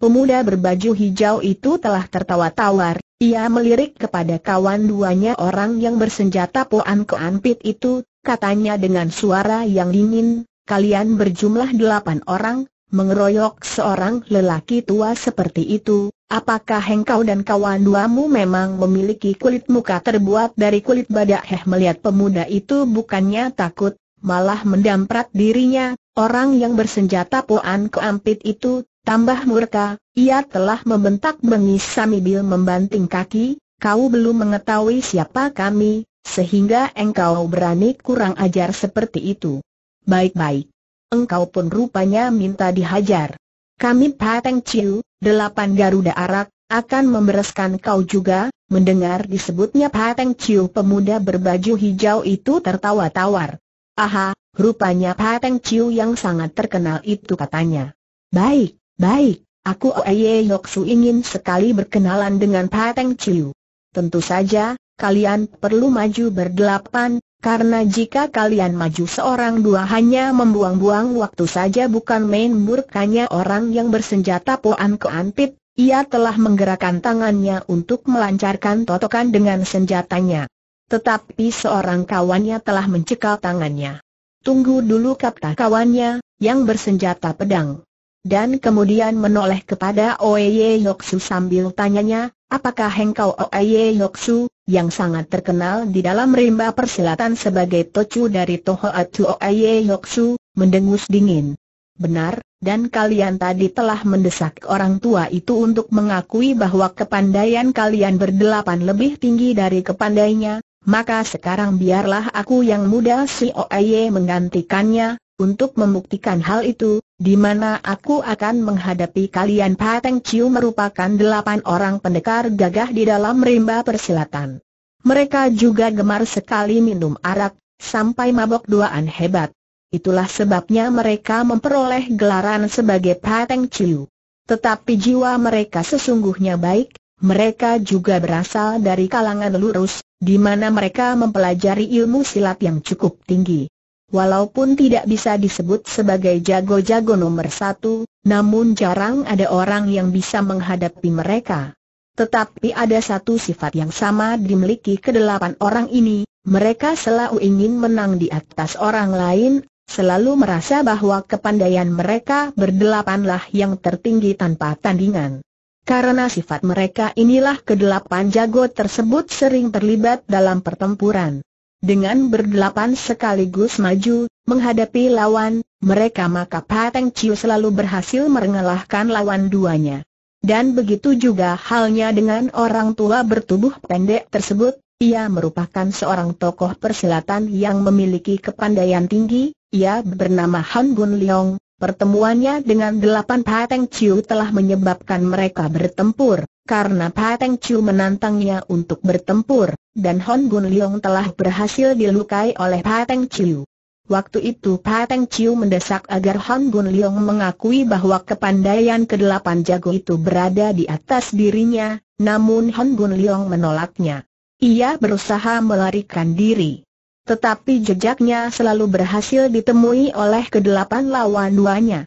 Pemuda berbaju hijau itu telah tertawa tawar, ia melirik kepada kawan duanya orang yang bersenjata Poan keanpit itu, katanya dengan suara yang dingin, kalian berjumlah delapan orang, mengeroyok seorang lelaki tua seperti itu, apakah engkau dan kawan duamu memang memiliki kulit muka terbuat dari kulit badak heh melihat pemuda itu bukannya takut, malah mendamprat dirinya, orang yang bersenjata Poan Keampit itu, tambah murka, ia telah membentak bengis sambil membanting kaki, kau belum mengetahui siapa kami, sehingga engkau berani kurang ajar seperti itu. Baik-baik. Engkau pun rupanya minta dihajar. Kami Pateng Chiu, delapan Garuda Arak, akan membereskan kau juga, mendengar disebutnya Pateng Chiu pemuda berbaju hijau itu tertawa tawar. Aha, rupanya Pateng Chiu yang sangat terkenal itu katanya. Baik, baik, aku Oye Yoksu ingin sekali berkenalan dengan Pateng Chiu. Tentu saja, kalian perlu maju berdelapan, karena jika kalian maju seorang dua hanya membuang-buang waktu saja bukan main murkanya orang yang bersenjata Poan keantip, ia telah menggerakkan tangannya untuk melancarkan totokan dengan senjatanya. Tetapi seorang kawannya telah mencekal tangannya. Tunggu dulu kata kawannya, yang bersenjata pedang. Dan kemudian menoleh kepada Oeye Yoksu sambil tanyanya, apakah engkau Oeye Yoksu, yang sangat terkenal di dalam rimba persilatan sebagai tocu dari Toho Atu Oeye Yoksu, mendengus dingin. Benar, dan kalian tadi telah mendesak orang tua itu untuk mengakui bahwa kepandaian kalian berdelapan lebih tinggi dari kepandainya, maka sekarang biarlah aku yang muda si Oye menggantikannya, untuk membuktikan hal itu, di mana aku akan menghadapi kalian Pateng Ciu merupakan delapan orang pendekar gagah di dalam rimba persilatan. Mereka juga gemar sekali minum arak, sampai mabok duaan hebat. Itulah sebabnya mereka memperoleh gelaran sebagai Pateng Ciu. Tetapi jiwa mereka sesungguhnya baik, mereka juga berasal dari kalangan lurus, di mana mereka mempelajari ilmu silat yang cukup tinggi. Walaupun tidak bisa disebut sebagai jago-jago nomor satu, namun jarang ada orang yang bisa menghadapi mereka. Tetapi ada satu sifat yang sama dimiliki kedelapan orang ini, mereka selalu ingin menang di atas orang lain, selalu merasa bahwa kepandaian mereka berdelapanlah yang tertinggi tanpa tandingan. Karena sifat mereka inilah kedelapan jago tersebut sering terlibat dalam pertempuran. Dengan berdelapan sekaligus maju, menghadapi lawan, mereka maka Pateng Chiu selalu berhasil merengalahkan lawan duanya. Dan begitu juga halnya dengan orang tua bertubuh pendek tersebut, ia merupakan seorang tokoh persilatan yang memiliki kepandaian tinggi, ia bernama Han Gun Leong, Pertemuannya dengan delapan Pateng Chiu telah menyebabkan mereka bertempur, karena Pateng Chiu menantangnya untuk bertempur, dan Hon Gun Leong telah berhasil dilukai oleh Pateng Chiu. Waktu itu Pateng Chiu mendesak agar Hon Gun Leong mengakui bahwa kepandaian kedelapan jago itu berada di atas dirinya, namun Hon Gun Leong menolaknya. Ia berusaha melarikan diri. Tetapi jejaknya selalu berhasil ditemui oleh kedelapan lawan duanya.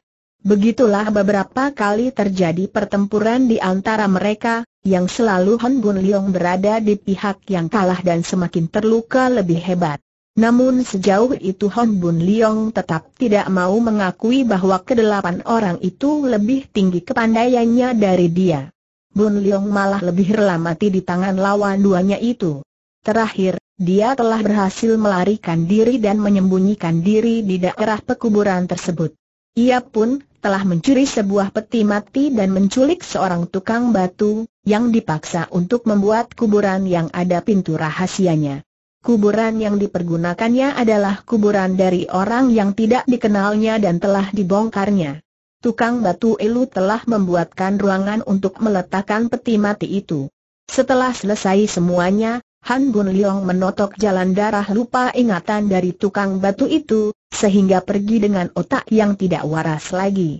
Begitulah beberapa kali terjadi pertempuran di antara mereka, yang selalu Hon Bun Leong berada di pihak yang kalah dan semakin terluka lebih hebat. Namun sejauh itu Hon Bun Leong tetap tidak mau mengakui bahwa kedelapan orang itu lebih tinggi kepandaiannya dari dia. Bun Leong malah lebih rela mati di tangan lawan duanya itu. Terakhir, dia telah berhasil melarikan diri dan menyembunyikan diri di daerah pekuburan tersebut. Ia pun telah mencuri sebuah peti mati dan menculik seorang tukang batu, yang dipaksa untuk membuat kuburan yang ada pintu rahasianya. Kuburan yang dipergunakannya adalah kuburan dari orang yang tidak dikenalnya dan telah dibongkarnya. Tukang batu Elu telah membuatkan ruangan untuk meletakkan peti mati itu. Setelah selesai semuanya, Han Bun Leong menotok jalan darah lupa ingatan dari tukang batu itu, sehingga pergi dengan otak yang tidak waras lagi.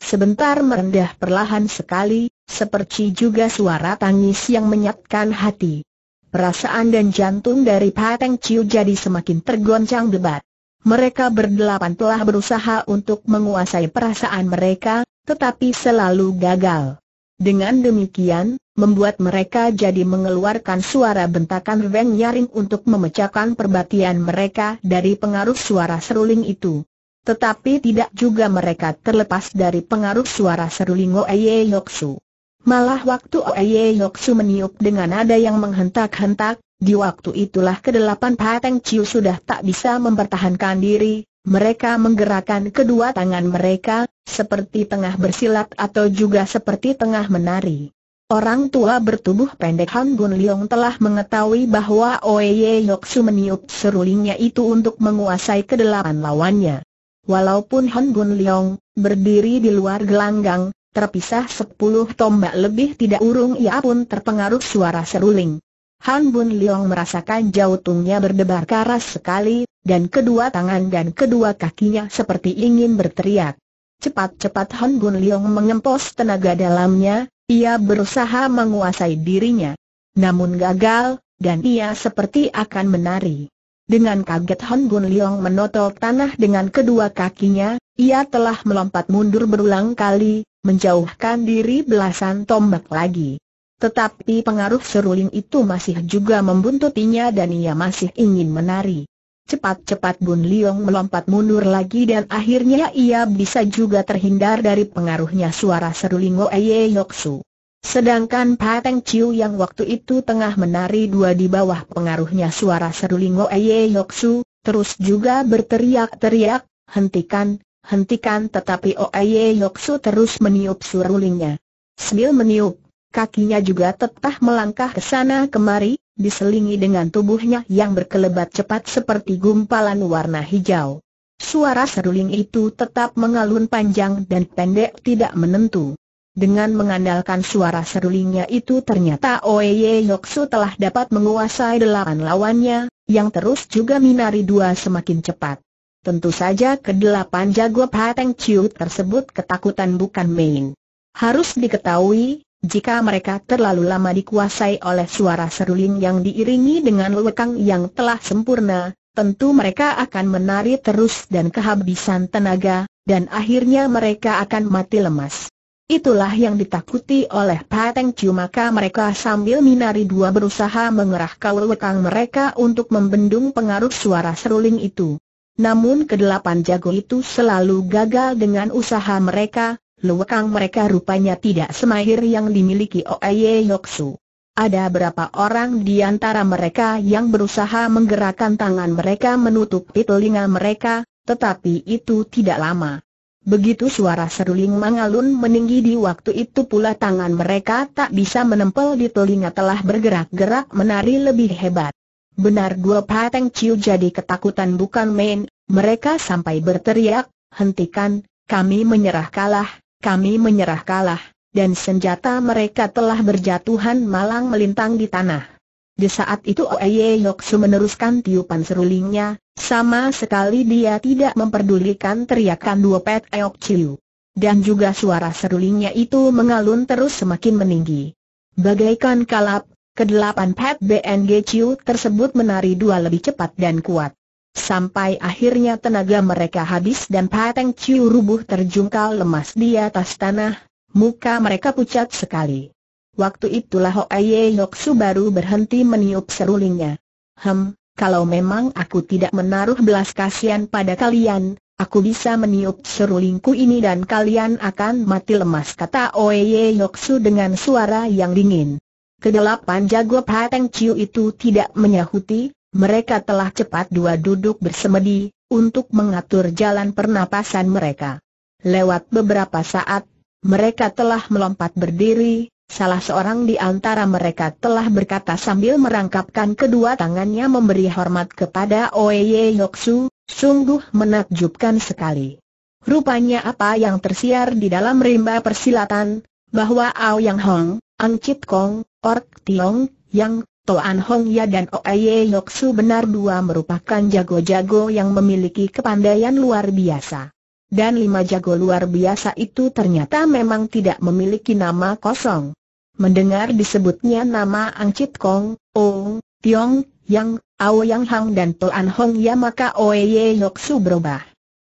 Sebentar merendah perlahan sekali, seperti juga suara tangis yang menyatkan hati. Perasaan dan jantung dari Pateng Ciu jadi semakin tergoncang debat. Mereka berdelapan telah berusaha untuk menguasai perasaan mereka, tetapi selalu gagal. Dengan demikian, membuat mereka jadi mengeluarkan suara bentakan reng nyaring untuk memecahkan perbatian mereka dari pengaruh suara seruling itu. Tetapi tidak juga mereka terlepas dari pengaruh suara seruling Oye Yoksu. Malah waktu Oye Yoksu meniup dengan nada yang menghentak-hentak, di waktu itulah kedelapan Pateng Chiu sudah tak bisa mempertahankan diri, mereka menggerakkan kedua tangan mereka, seperti tengah bersilat atau juga seperti tengah menari. Orang tua bertubuh pendek Han Gun Leong telah mengetahui bahwa Oye Yoksu meniup serulingnya itu untuk menguasai kedelapan lawannya. Walaupun Han Bun Leong berdiri di luar gelanggang, terpisah sepuluh tombak lebih tidak urung ia pun terpengaruh suara seruling. Han Bun Leong merasakan jautungnya berdebar keras sekali, dan kedua tangan dan kedua kakinya seperti ingin berteriak. Cepat-cepat Han Bun Leong mengempos tenaga dalamnya, ia berusaha menguasai dirinya. Namun gagal, dan ia seperti akan menari. Dengan kaget Han Bun Leong menotol tanah dengan kedua kakinya, ia telah melompat mundur berulang kali, menjauhkan diri belasan tombak lagi. Tetapi pengaruh seruling itu masih juga membuntutinya dan ia masih ingin menari. Cepat-cepat Bun Leong melompat mundur lagi dan akhirnya ia bisa juga terhindar dari pengaruhnya suara seruling Oeye Yoksu. Sedangkan Pateng Chiu yang waktu itu tengah menari dua di bawah pengaruhnya suara seru Lingo Eye Su terus juga berteriak-teriak, hentikan, hentikan tetapi Oeye Su terus meniup serulingnya, Sambil meniup, kakinya juga tetap melangkah ke sana kemari, diselingi dengan tubuhnya yang berkelebat cepat seperti gumpalan warna hijau. Suara seruling itu tetap mengalun panjang dan pendek tidak menentu. Dengan mengandalkan suara serulingnya itu ternyata Oye Yoksu telah dapat menguasai delapan lawannya, yang terus juga minari dua semakin cepat. Tentu saja kedelapan jago Pateng Chiu tersebut ketakutan bukan main. Harus diketahui, jika mereka terlalu lama dikuasai oleh suara seruling yang diiringi dengan lekang yang telah sempurna, tentu mereka akan menari terus dan kehabisan tenaga, dan akhirnya mereka akan mati lemas. Itulah yang ditakuti oleh Pateng Chiu maka mereka sambil minari dua berusaha mengerah lekang mereka untuk membendung pengaruh suara seruling itu. Namun kedelapan jago itu selalu gagal dengan usaha mereka, lewekang mereka rupanya tidak semahir yang dimiliki Oye Yoksu. Ada berapa orang di antara mereka yang berusaha menggerakkan tangan mereka menutupi telinga mereka, tetapi itu tidak lama. Begitu suara seruling mangalun meninggi di waktu itu pula tangan mereka tak bisa menempel di telinga telah bergerak-gerak menari lebih hebat. Benar dua pateng ciu jadi ketakutan bukan main, mereka sampai berteriak, hentikan, kami menyerah kalah, kami menyerah kalah, dan senjata mereka telah berjatuhan malang melintang di tanah. Di saat itu Oeye Yoksu meneruskan tiupan serulingnya, sama sekali dia tidak memperdulikan teriakan dua pet Eok Chiu. Dan juga suara serulingnya itu mengalun terus semakin meninggi. Bagaikan kalap, kedelapan pet BNG Chiu tersebut menari dua lebih cepat dan kuat. Sampai akhirnya tenaga mereka habis dan Pateng Chiu rubuh terjungkal lemas di atas tanah, muka mereka pucat sekali. Waktu itulah Hoaye Yoksu baru berhenti meniup serulingnya. Hem, kalau memang aku tidak menaruh belas kasihan pada kalian, aku bisa meniup serulingku ini dan kalian akan mati lemas kata Oye Yoksu dengan suara yang dingin. Kedelapan jago Pateng Ciu itu tidak menyahuti, mereka telah cepat dua duduk bersemedi, untuk mengatur jalan pernapasan mereka. Lewat beberapa saat, mereka telah melompat berdiri, Salah seorang di antara mereka telah berkata sambil merangkapkan kedua tangannya memberi hormat kepada Oye Yoksu, sungguh menakjubkan sekali. Rupanya apa yang tersiar di dalam rimba persilatan, bahwa Ao Yang Hong, Ang Chit Kong, Ork Tiong, Yang, Toan Hong Ya dan Oye Yoksu benar dua merupakan jago-jago yang memiliki kepandaian luar biasa. Dan lima jago luar biasa itu ternyata memang tidak memiliki nama kosong. Mendengar disebutnya nama Ang Chit Kong, Ong, Tiong, Yang, Ao Yang Hang dan Toan Hong Ya maka Oye Su berubah.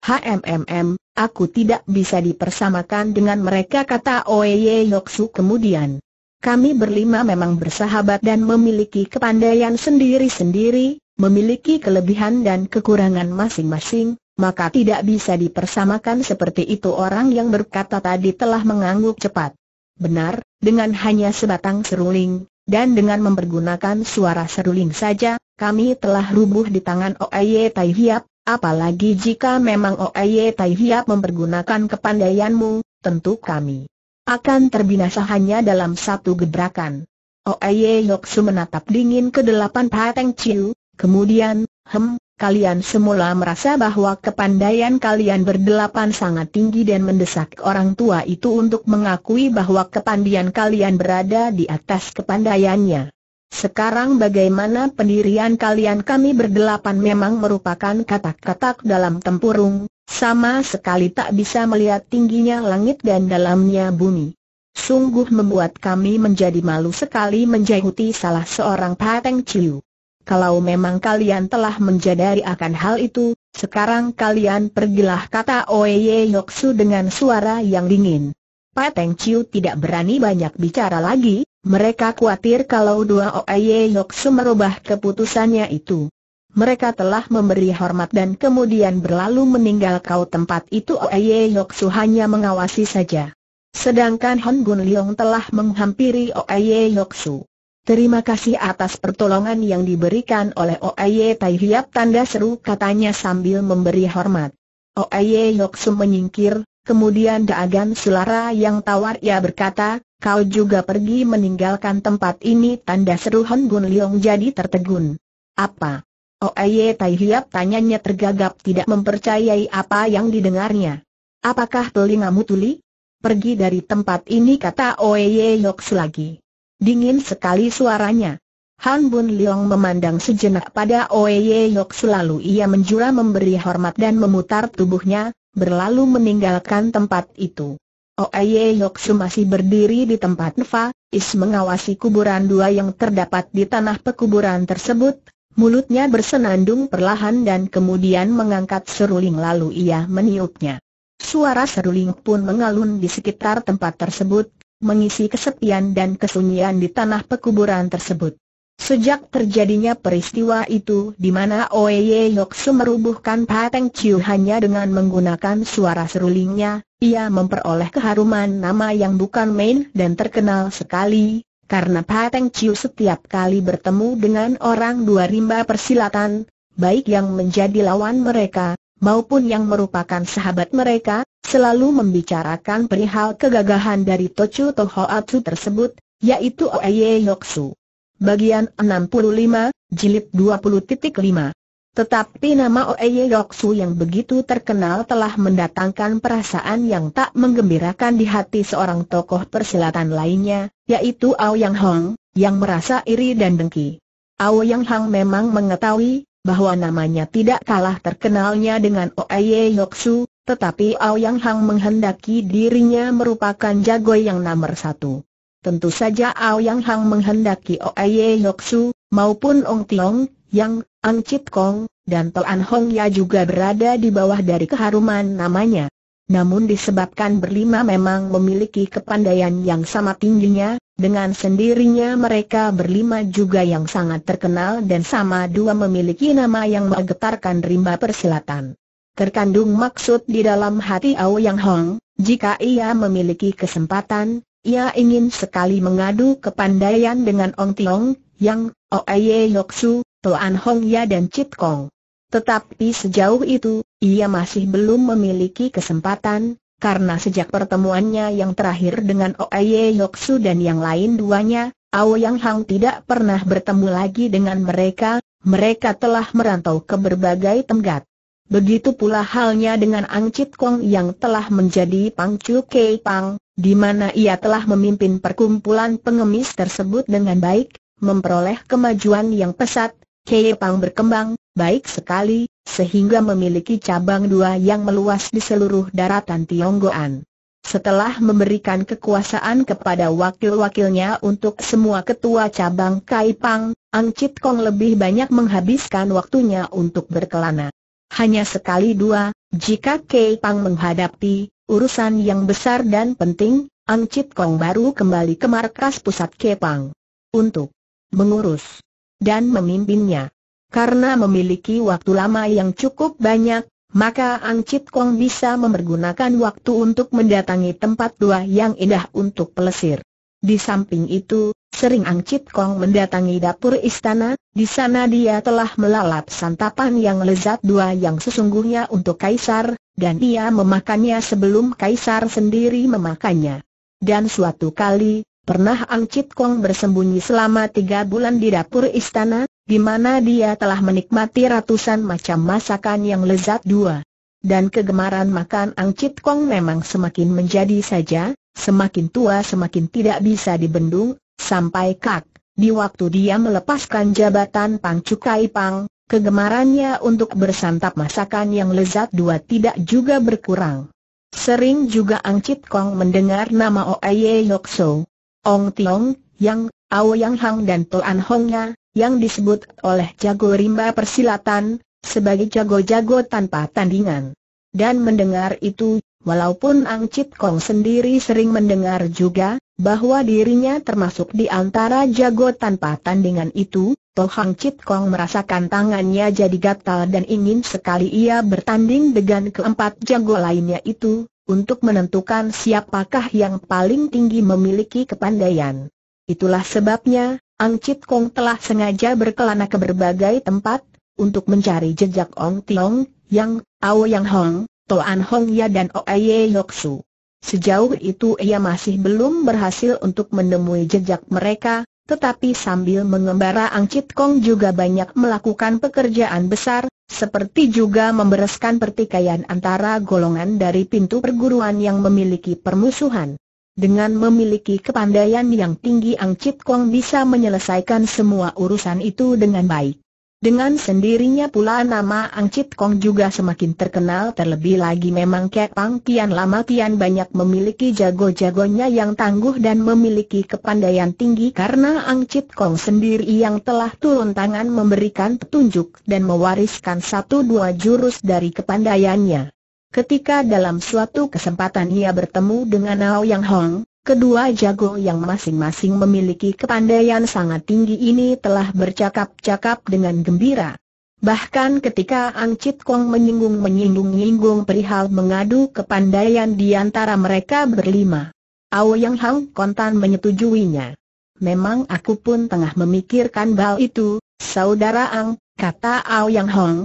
HMMM, aku tidak bisa dipersamakan dengan mereka kata Oye Su kemudian. Kami berlima memang bersahabat dan memiliki kepandaian sendiri-sendiri, memiliki kelebihan dan kekurangan masing-masing, maka tidak bisa dipersamakan seperti itu orang yang berkata tadi telah mengangguk cepat. Benar, dengan hanya sebatang seruling, dan dengan mempergunakan suara seruling saja, kami telah rubuh di tangan Oaye Tai Hiap, apalagi jika memang Oaye Tai Hiap mempergunakan kepandaianmu, tentu kami akan terbinasa hanya dalam satu gebrakan. Oaye Yoksu menatap dingin ke delapan Pateng Ciu, kemudian, hem, kalian semula merasa bahwa kepandaian kalian berdelapan sangat tinggi dan mendesak orang tua itu untuk mengakui bahwa kepandian kalian berada di atas kepandaiannya. Sekarang bagaimana pendirian kalian kami berdelapan memang merupakan katak-katak dalam tempurung, sama sekali tak bisa melihat tingginya langit dan dalamnya bumi. Sungguh membuat kami menjadi malu sekali menjahuti salah seorang pateng ciu kalau memang kalian telah menjadari akan hal itu, sekarang kalian pergilah kata Oye Yoksu dengan suara yang dingin. Pak Teng Chiu tidak berani banyak bicara lagi, mereka khawatir kalau dua Oye Yoksu merubah keputusannya itu. Mereka telah memberi hormat dan kemudian berlalu meninggal kau tempat itu Oye Yoksu hanya mengawasi saja. Sedangkan Hon Gun Leong telah menghampiri Oye Yoksu. Terima kasih atas pertolongan yang diberikan oleh Oaye Tai Hiap tanda seru katanya sambil memberi hormat. Oaye Yoksum menyingkir, kemudian Daagan Sulara yang tawar ia berkata, kau juga pergi meninggalkan tempat ini tanda seru Hon Gun Leong jadi tertegun. Apa? Oaye Tai Hiap tanyanya tergagap tidak mempercayai apa yang didengarnya. Apakah telingamu tuli? Pergi dari tempat ini kata Oaye Yoks lagi. Dingin sekali suaranya. Han Bun Leong memandang sejenak pada Oye Yok selalu ia menjura memberi hormat dan memutar tubuhnya, berlalu meninggalkan tempat itu. Oye Yoksu masih berdiri di tempat Nfa, Is mengawasi kuburan dua yang terdapat di tanah pekuburan tersebut, mulutnya bersenandung perlahan dan kemudian mengangkat seruling lalu ia meniupnya. Suara seruling pun mengalun di sekitar tempat tersebut, mengisi kesepian dan kesunyian di tanah pekuburan tersebut. Sejak terjadinya peristiwa itu di mana Oye Yoksu merubuhkan Pateng Chiu hanya dengan menggunakan suara serulingnya, ia memperoleh keharuman nama yang bukan main dan terkenal sekali, karena Pateng Chiu setiap kali bertemu dengan orang dua rimba persilatan, baik yang menjadi lawan mereka, maupun yang merupakan sahabat mereka, selalu membicarakan perihal kegagahan dari Tochu Tohoatsu tersebut, yaitu Oeye Yoksu. Bagian 65, Jilid 20.5 tetapi nama Oeye Yoksu yang begitu terkenal telah mendatangkan perasaan yang tak menggembirakan di hati seorang tokoh persilatan lainnya, yaitu Ao Yang Hong, yang merasa iri dan dengki. Ao Yang Hong memang mengetahui bahwa namanya tidak kalah terkenalnya dengan Oye Yoksu, tetapi Aoyang Hang menghendaki dirinya merupakan jago yang nomor satu. Tentu saja Aoyang Hang menghendaki Oye Yoksu, maupun Ong Tiong, Yang, Ang Chit Kong, dan Toan Hong Ya juga berada di bawah dari keharuman namanya namun disebabkan berlima memang memiliki kepandaian yang sama tingginya, dengan sendirinya mereka berlima juga yang sangat terkenal dan sama dua memiliki nama yang menggetarkan rimba persilatan. Terkandung maksud di dalam hati Yang Hong, jika ia memiliki kesempatan, ia ingin sekali mengadu kepandaian dengan Ong Tiong, Yang, Oeye Yoksu, Toan Hong Ya dan Chit Kong. Tetapi sejauh itu, ia masih belum memiliki kesempatan, karena sejak pertemuannya yang terakhir dengan Oye Su dan yang lain duanya, Yang Hang tidak pernah bertemu lagi dengan mereka, mereka telah merantau ke berbagai tempat. Begitu pula halnya dengan Ang Chit Kong yang telah menjadi Pang Chu Kei Pang, di mana ia telah memimpin perkumpulan pengemis tersebut dengan baik, memperoleh kemajuan yang pesat, Kei Pang berkembang, baik sekali, sehingga memiliki cabang dua yang meluas di seluruh daratan Tionggoan. Setelah memberikan kekuasaan kepada wakil-wakilnya untuk semua ketua cabang Kaipang, Ang Chit Kong lebih banyak menghabiskan waktunya untuk berkelana. Hanya sekali dua, jika Kaipang menghadapi urusan yang besar dan penting, Ang Chit Kong baru kembali ke markas pusat Kaipang untuk mengurus dan memimpinnya. Karena memiliki waktu lama yang cukup banyak, maka Ang Chit Kong bisa memergunakan waktu untuk mendatangi tempat dua yang indah untuk pelesir. Di samping itu, sering Ang Chit Kong mendatangi dapur istana, di sana dia telah melalap santapan yang lezat dua yang sesungguhnya untuk kaisar, dan ia memakannya sebelum kaisar sendiri memakannya. Dan suatu kali, Pernah Ang Chit Kong bersembunyi selama tiga bulan di dapur istana, di mana dia telah menikmati ratusan macam masakan yang lezat dua. Dan kegemaran makan Ang angcit kong memang semakin menjadi saja, semakin tua semakin tidak bisa dibendung, sampai kak, di waktu dia melepaskan jabatan Pang Cukai Pang, kegemarannya untuk bersantap masakan yang lezat dua tidak juga berkurang. Sering juga Ang Angcit Kong mendengar nama Oye So, Ong Tiong, Yang, Ao Yang Hang dan Toan Hongnya, yang disebut oleh jago rimba persilatan, sebagai jago-jago tanpa tandingan. Dan mendengar itu, walaupun Ang Chit Kong sendiri sering mendengar juga, bahwa dirinya termasuk di antara jago tanpa tandingan itu, Toh Ang Chit Kong merasakan tangannya jadi gatal dan ingin sekali ia bertanding dengan keempat jago lainnya itu, untuk menentukan siapakah yang paling tinggi memiliki kepandaian. Itulah sebabnya, Ang Chit Kong telah sengaja berkelana ke berbagai tempat, untuk mencari jejak Ong Tiong, Yang, Ao Yang Hong, Toan Hong Ya dan Yok Su. Sejauh itu ia masih belum berhasil untuk menemui jejak mereka, tetapi sambil mengembara Ang Chit Kong juga banyak melakukan pekerjaan besar, seperti juga membereskan pertikaian antara golongan dari pintu perguruan yang memiliki permusuhan. Dengan memiliki kepandaian yang tinggi Ang Chit Kong bisa menyelesaikan semua urusan itu dengan baik. Dengan sendirinya pula nama Ang Chit Kong juga semakin terkenal terlebih lagi memang Kek Pang Tian Lama Tian banyak memiliki jago-jagonya yang tangguh dan memiliki kepandaian tinggi karena Ang Chit Kong sendiri yang telah turun tangan memberikan petunjuk dan mewariskan satu dua jurus dari kepandaiannya. Ketika dalam suatu kesempatan ia bertemu dengan Ao Yang Hong, kedua jago yang masing-masing memiliki kepandaian sangat tinggi ini telah bercakap-cakap dengan gembira. Bahkan ketika Ang Chit Kong menyinggung-menyinggung-nyinggung perihal mengadu kepandaian di antara mereka berlima. Ao Yang Hong kontan menyetujuinya. Memang aku pun tengah memikirkan bal itu, saudara Ang, kata Ao Yang Hong,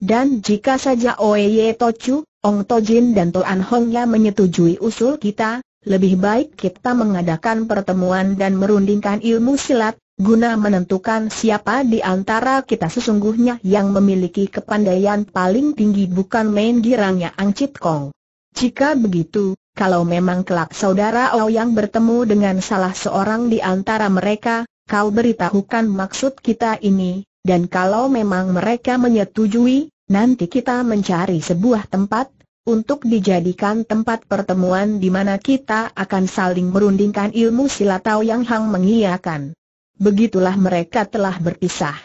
dan jika saja Oeye Tochu, Ong Tojin dan Toan Hongnya menyetujui usul kita, lebih baik kita mengadakan pertemuan dan merundingkan ilmu silat, guna menentukan siapa di antara kita sesungguhnya yang memiliki kepandaian paling tinggi bukan main girangnya Angcit Kong. Jika begitu, kalau memang kelak saudara yang bertemu dengan salah seorang di antara mereka, kau beritahukan maksud kita ini, dan kalau memang mereka menyetujui, nanti kita mencari sebuah tempat, untuk dijadikan tempat pertemuan di mana kita akan saling merundingkan ilmu silatau yang hang mengiakan. Begitulah mereka telah berpisah.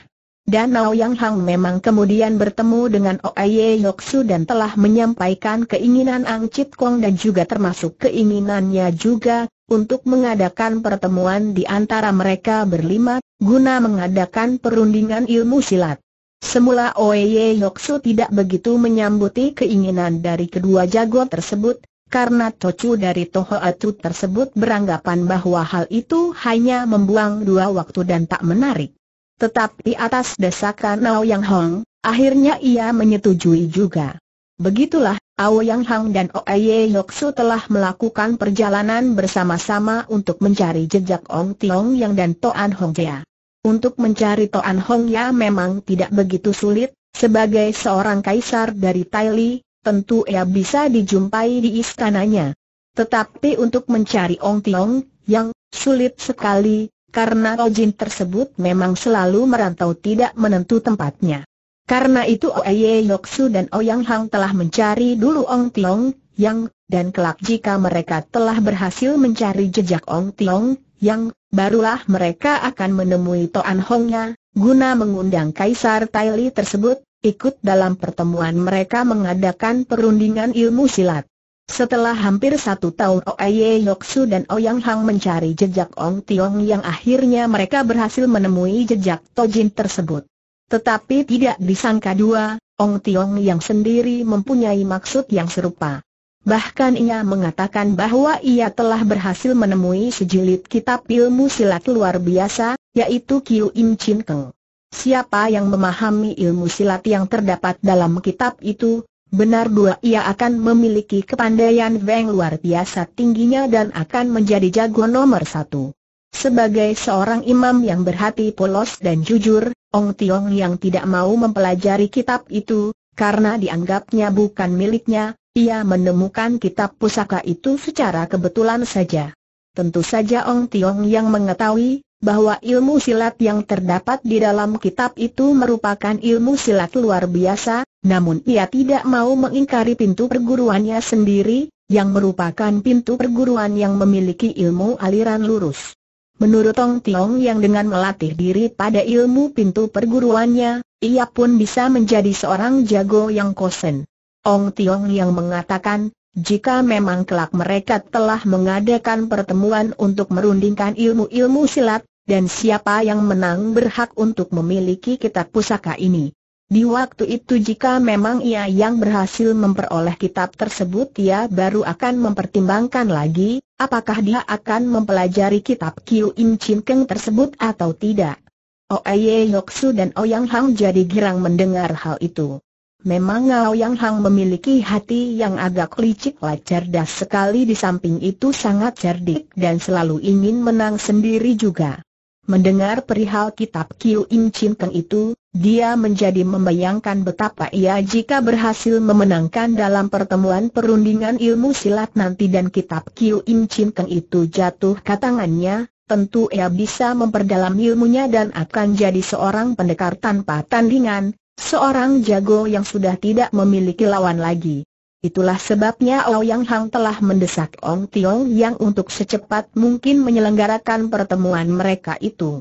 Dan Danau Yang Hang memang kemudian bertemu dengan Oye Yoksu dan telah menyampaikan keinginan Ang Chit Kong dan juga termasuk keinginannya juga untuk mengadakan pertemuan di antara mereka berlima, guna mengadakan perundingan ilmu silat. Semula Oye Yoksu tidak begitu menyambuti keinginan dari kedua jago tersebut, karena Tocu dari Toho Atut tersebut beranggapan bahwa hal itu hanya membuang dua waktu dan tak menarik. Tetapi atas desakan Nao Yang Hong, akhirnya ia menyetujui juga. Begitulah, yang Hang dan Oye Yoksu telah melakukan perjalanan bersama-sama untuk mencari jejak Ong Tiong Yang dan Toan Hong Ya. Untuk mencari Toan Hong Ya memang tidak begitu sulit, sebagai seorang kaisar dari Li, tentu ia bisa dijumpai di istananya. Tetapi untuk mencari Ong Tiong Yang, sulit sekali, karena Ojin tersebut memang selalu merantau tidak menentu tempatnya. Karena itu Oye Yoksu dan Oyang oh Hang telah mencari dulu Ong Tiong, Yang, dan kelak jika mereka telah berhasil mencari jejak Ong Tiong, Yang, barulah mereka akan menemui Toan Hongnya, guna mengundang Kaisar Li tersebut, ikut dalam pertemuan mereka mengadakan perundingan ilmu silat. Setelah hampir satu tahun Oye Yoksu dan Oyang oh Hang mencari jejak Ong Tiong yang akhirnya mereka berhasil menemui jejak Tojin tersebut. Tetapi tidak disangka dua, Ong Tiong yang sendiri mempunyai maksud yang serupa. Bahkan ia mengatakan bahwa ia telah berhasil menemui sejilid kitab ilmu silat luar biasa, yaitu Kiu Im Chin Keng. Siapa yang memahami ilmu silat yang terdapat dalam kitab itu, benar dua ia akan memiliki kepandaian Weng luar biasa tingginya dan akan menjadi jago nomor satu. Sebagai seorang imam yang berhati polos dan jujur, Ong Tiong yang tidak mau mempelajari kitab itu, karena dianggapnya bukan miliknya, ia menemukan kitab pusaka itu secara kebetulan saja. Tentu saja Ong Tiong yang mengetahui bahwa ilmu silat yang terdapat di dalam kitab itu merupakan ilmu silat luar biasa, namun ia tidak mau mengingkari pintu perguruannya sendiri, yang merupakan pintu perguruan yang memiliki ilmu aliran lurus. Menurut Tong Tiong yang dengan melatih diri pada ilmu pintu perguruannya, ia pun bisa menjadi seorang jago yang kosen. Ong Tiong yang mengatakan, jika memang kelak mereka telah mengadakan pertemuan untuk merundingkan ilmu-ilmu silat, dan siapa yang menang berhak untuk memiliki kitab pusaka ini. Di waktu itu jika memang ia yang berhasil memperoleh kitab tersebut ia baru akan mempertimbangkan lagi, apakah dia akan mempelajari kitab Kiu Im Chin Keng tersebut atau tidak. Oye oh Yoksu dan Ouyang oh Hang jadi girang mendengar hal itu. Memang Ouyang Hang memiliki hati yang agak licik lah cerdas sekali di samping itu sangat cerdik dan selalu ingin menang sendiri juga. Mendengar perihal kitab Kiu Im Chin Keng itu, dia menjadi membayangkan betapa ia jika berhasil memenangkan dalam pertemuan perundingan ilmu silat nanti dan kitab Kiu Im Chin Keng itu jatuh ke tangannya, tentu ia bisa memperdalam ilmunya dan akan jadi seorang pendekar tanpa tandingan, seorang jago yang sudah tidak memiliki lawan lagi. Itulah sebabnya Ouyang Hang telah mendesak Ong Tiong Yang untuk secepat mungkin menyelenggarakan pertemuan mereka itu.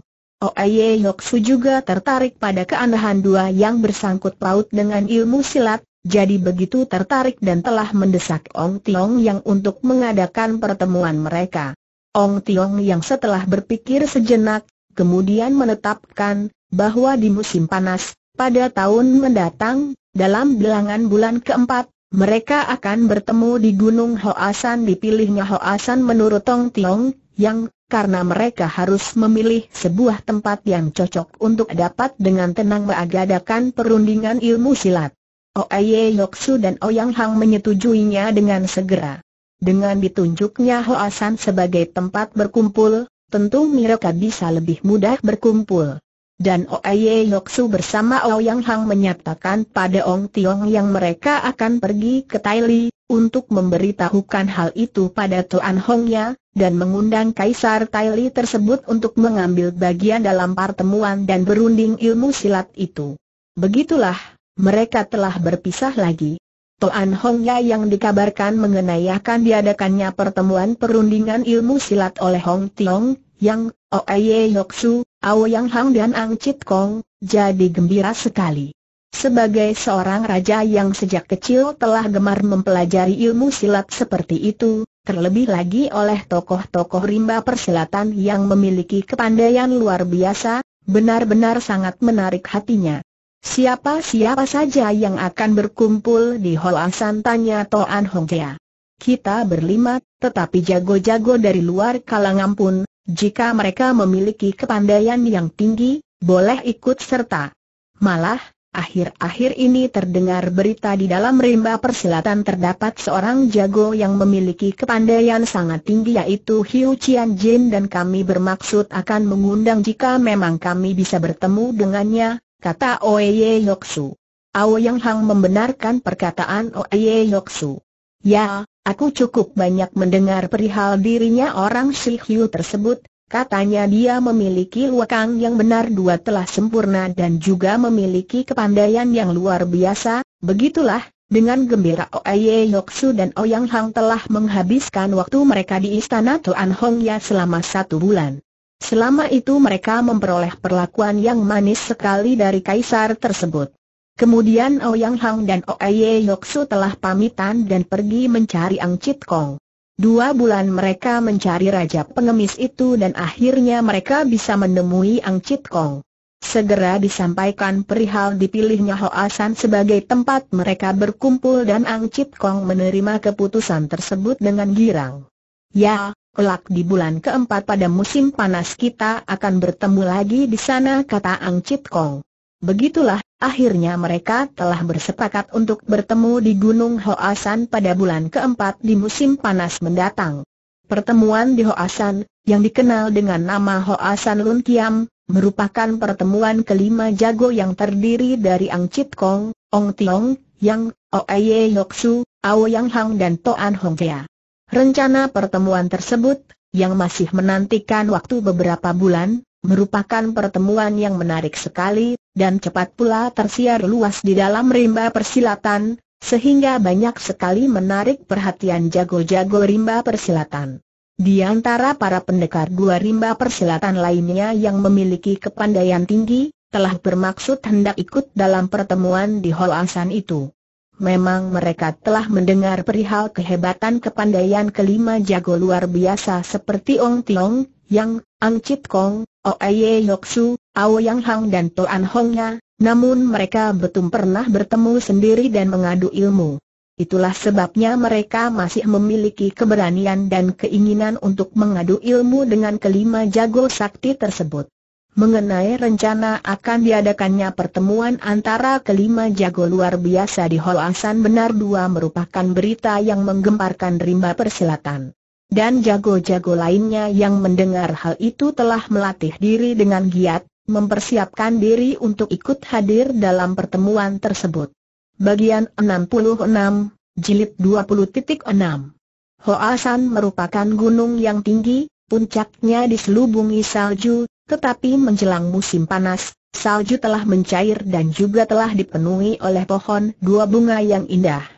Oye oh, Yoksu juga tertarik pada keanehan dua yang bersangkut paut dengan ilmu silat, jadi begitu tertarik dan telah mendesak Ong Tiong yang untuk mengadakan pertemuan mereka. Ong Tiong yang setelah berpikir sejenak, kemudian menetapkan bahwa di musim panas, pada tahun mendatang, dalam bilangan bulan keempat, mereka akan bertemu di Gunung Hoasan dipilihnya Hoasan menurut Ong Tiong, yang karena mereka harus memilih sebuah tempat yang cocok untuk dapat dengan tenang mengadakan perundingan ilmu silat. Oye oh, Yoksu dan Oyang oh Hang menyetujuinya dengan segera. Dengan ditunjuknya Hoasan sebagai tempat berkumpul, tentu mereka bisa lebih mudah berkumpul. Dan Oye Yoksu bersama Ouyang Hang menyatakan pada Ong Tiong yang mereka akan pergi ke Taili, untuk memberitahukan hal itu pada Tuan Hongnya, dan mengundang Kaisar Taili tersebut untuk mengambil bagian dalam pertemuan dan berunding ilmu silat itu. Begitulah, mereka telah berpisah lagi. Toan Hongya yang dikabarkan mengenai akan diadakannya pertemuan perundingan ilmu silat oleh Hong Tiong, yang Oeye Yoksu, yang Hang dan Ang Chit Kong, jadi gembira sekali. Sebagai seorang raja yang sejak kecil telah gemar mempelajari ilmu silat seperti itu, terlebih lagi oleh tokoh-tokoh rimba persilatan yang memiliki kepandaian luar biasa, benar-benar sangat menarik hatinya. Siapa-siapa saja yang akan berkumpul di Holasan tanya Toan Hong Jia? Kita berlima, tetapi jago-jago dari luar kalangan pun, jika mereka memiliki kepandaian yang tinggi, boleh ikut serta. Malah, akhir-akhir ini terdengar berita di dalam rimba persilatan terdapat seorang jago yang memiliki kepandaian sangat tinggi yaitu Hiu Qian Jin dan kami bermaksud akan mengundang jika memang kami bisa bertemu dengannya, kata Oye Yoksu. Ao Yang Hang membenarkan perkataan Oye Yoksu. Ya, Aku cukup banyak mendengar perihal dirinya orang Shihu tersebut, katanya dia memiliki luakang yang benar dua telah sempurna dan juga memiliki kepandaian yang luar biasa, begitulah, dengan gembira Oye Yoksu dan Oyang Hang telah menghabiskan waktu mereka di istana Tuan Hong Ya selama satu bulan. Selama itu mereka memperoleh perlakuan yang manis sekali dari kaisar tersebut. Kemudian Ouyang oh Hang dan Oye oh Yoksu telah pamitan dan pergi mencari Ang Chit Kong. Dua bulan mereka mencari raja pengemis itu dan akhirnya mereka bisa menemui Ang Chit Kong. Segera disampaikan perihal dipilihnya Hoasan sebagai tempat mereka berkumpul dan Ang Chit Kong menerima keputusan tersebut dengan girang. Ya, kelak di bulan keempat pada musim panas kita akan bertemu lagi di sana kata Ang Chit Kong. Begitulah Akhirnya mereka telah bersepakat untuk bertemu di Gunung Hoasan pada bulan keempat di musim panas mendatang. Pertemuan di Hoasan, yang dikenal dengan nama Hoasan Lun Kiam, merupakan pertemuan kelima jago yang terdiri dari Ang Chit Kong, Ong Tiong, Yang, Oeye Yoksu, Ao Yang Hang dan Toan Hong Kea. Rencana pertemuan tersebut, yang masih menantikan waktu beberapa bulan, merupakan pertemuan yang menarik sekali, dan cepat pula tersiar luas di dalam rimba persilatan, sehingga banyak sekali menarik perhatian jago-jago rimba persilatan. Di antara para pendekar dua rimba persilatan lainnya yang memiliki kepandaian tinggi, telah bermaksud hendak ikut dalam pertemuan di asan itu. Memang mereka telah mendengar perihal kehebatan kepandaian kelima jago luar biasa seperti Ong Tiong, yang, Angcit Kong, oh Yok Su, Ao Yang Hang dan Toan Hongnya, namun mereka betul pernah bertemu sendiri dan mengadu ilmu. Itulah sebabnya mereka masih memiliki keberanian dan keinginan untuk mengadu ilmu dengan kelima jago sakti tersebut. Mengenai rencana akan diadakannya pertemuan antara kelima jago luar biasa di San benar dua merupakan berita yang menggemparkan rimba persilatan dan jago-jago lainnya yang mendengar hal itu telah melatih diri dengan giat, mempersiapkan diri untuk ikut hadir dalam pertemuan tersebut. Bagian 66, Jilid 20.6 Hoasan merupakan gunung yang tinggi, puncaknya diselubungi salju, tetapi menjelang musim panas, salju telah mencair dan juga telah dipenuhi oleh pohon dua bunga yang indah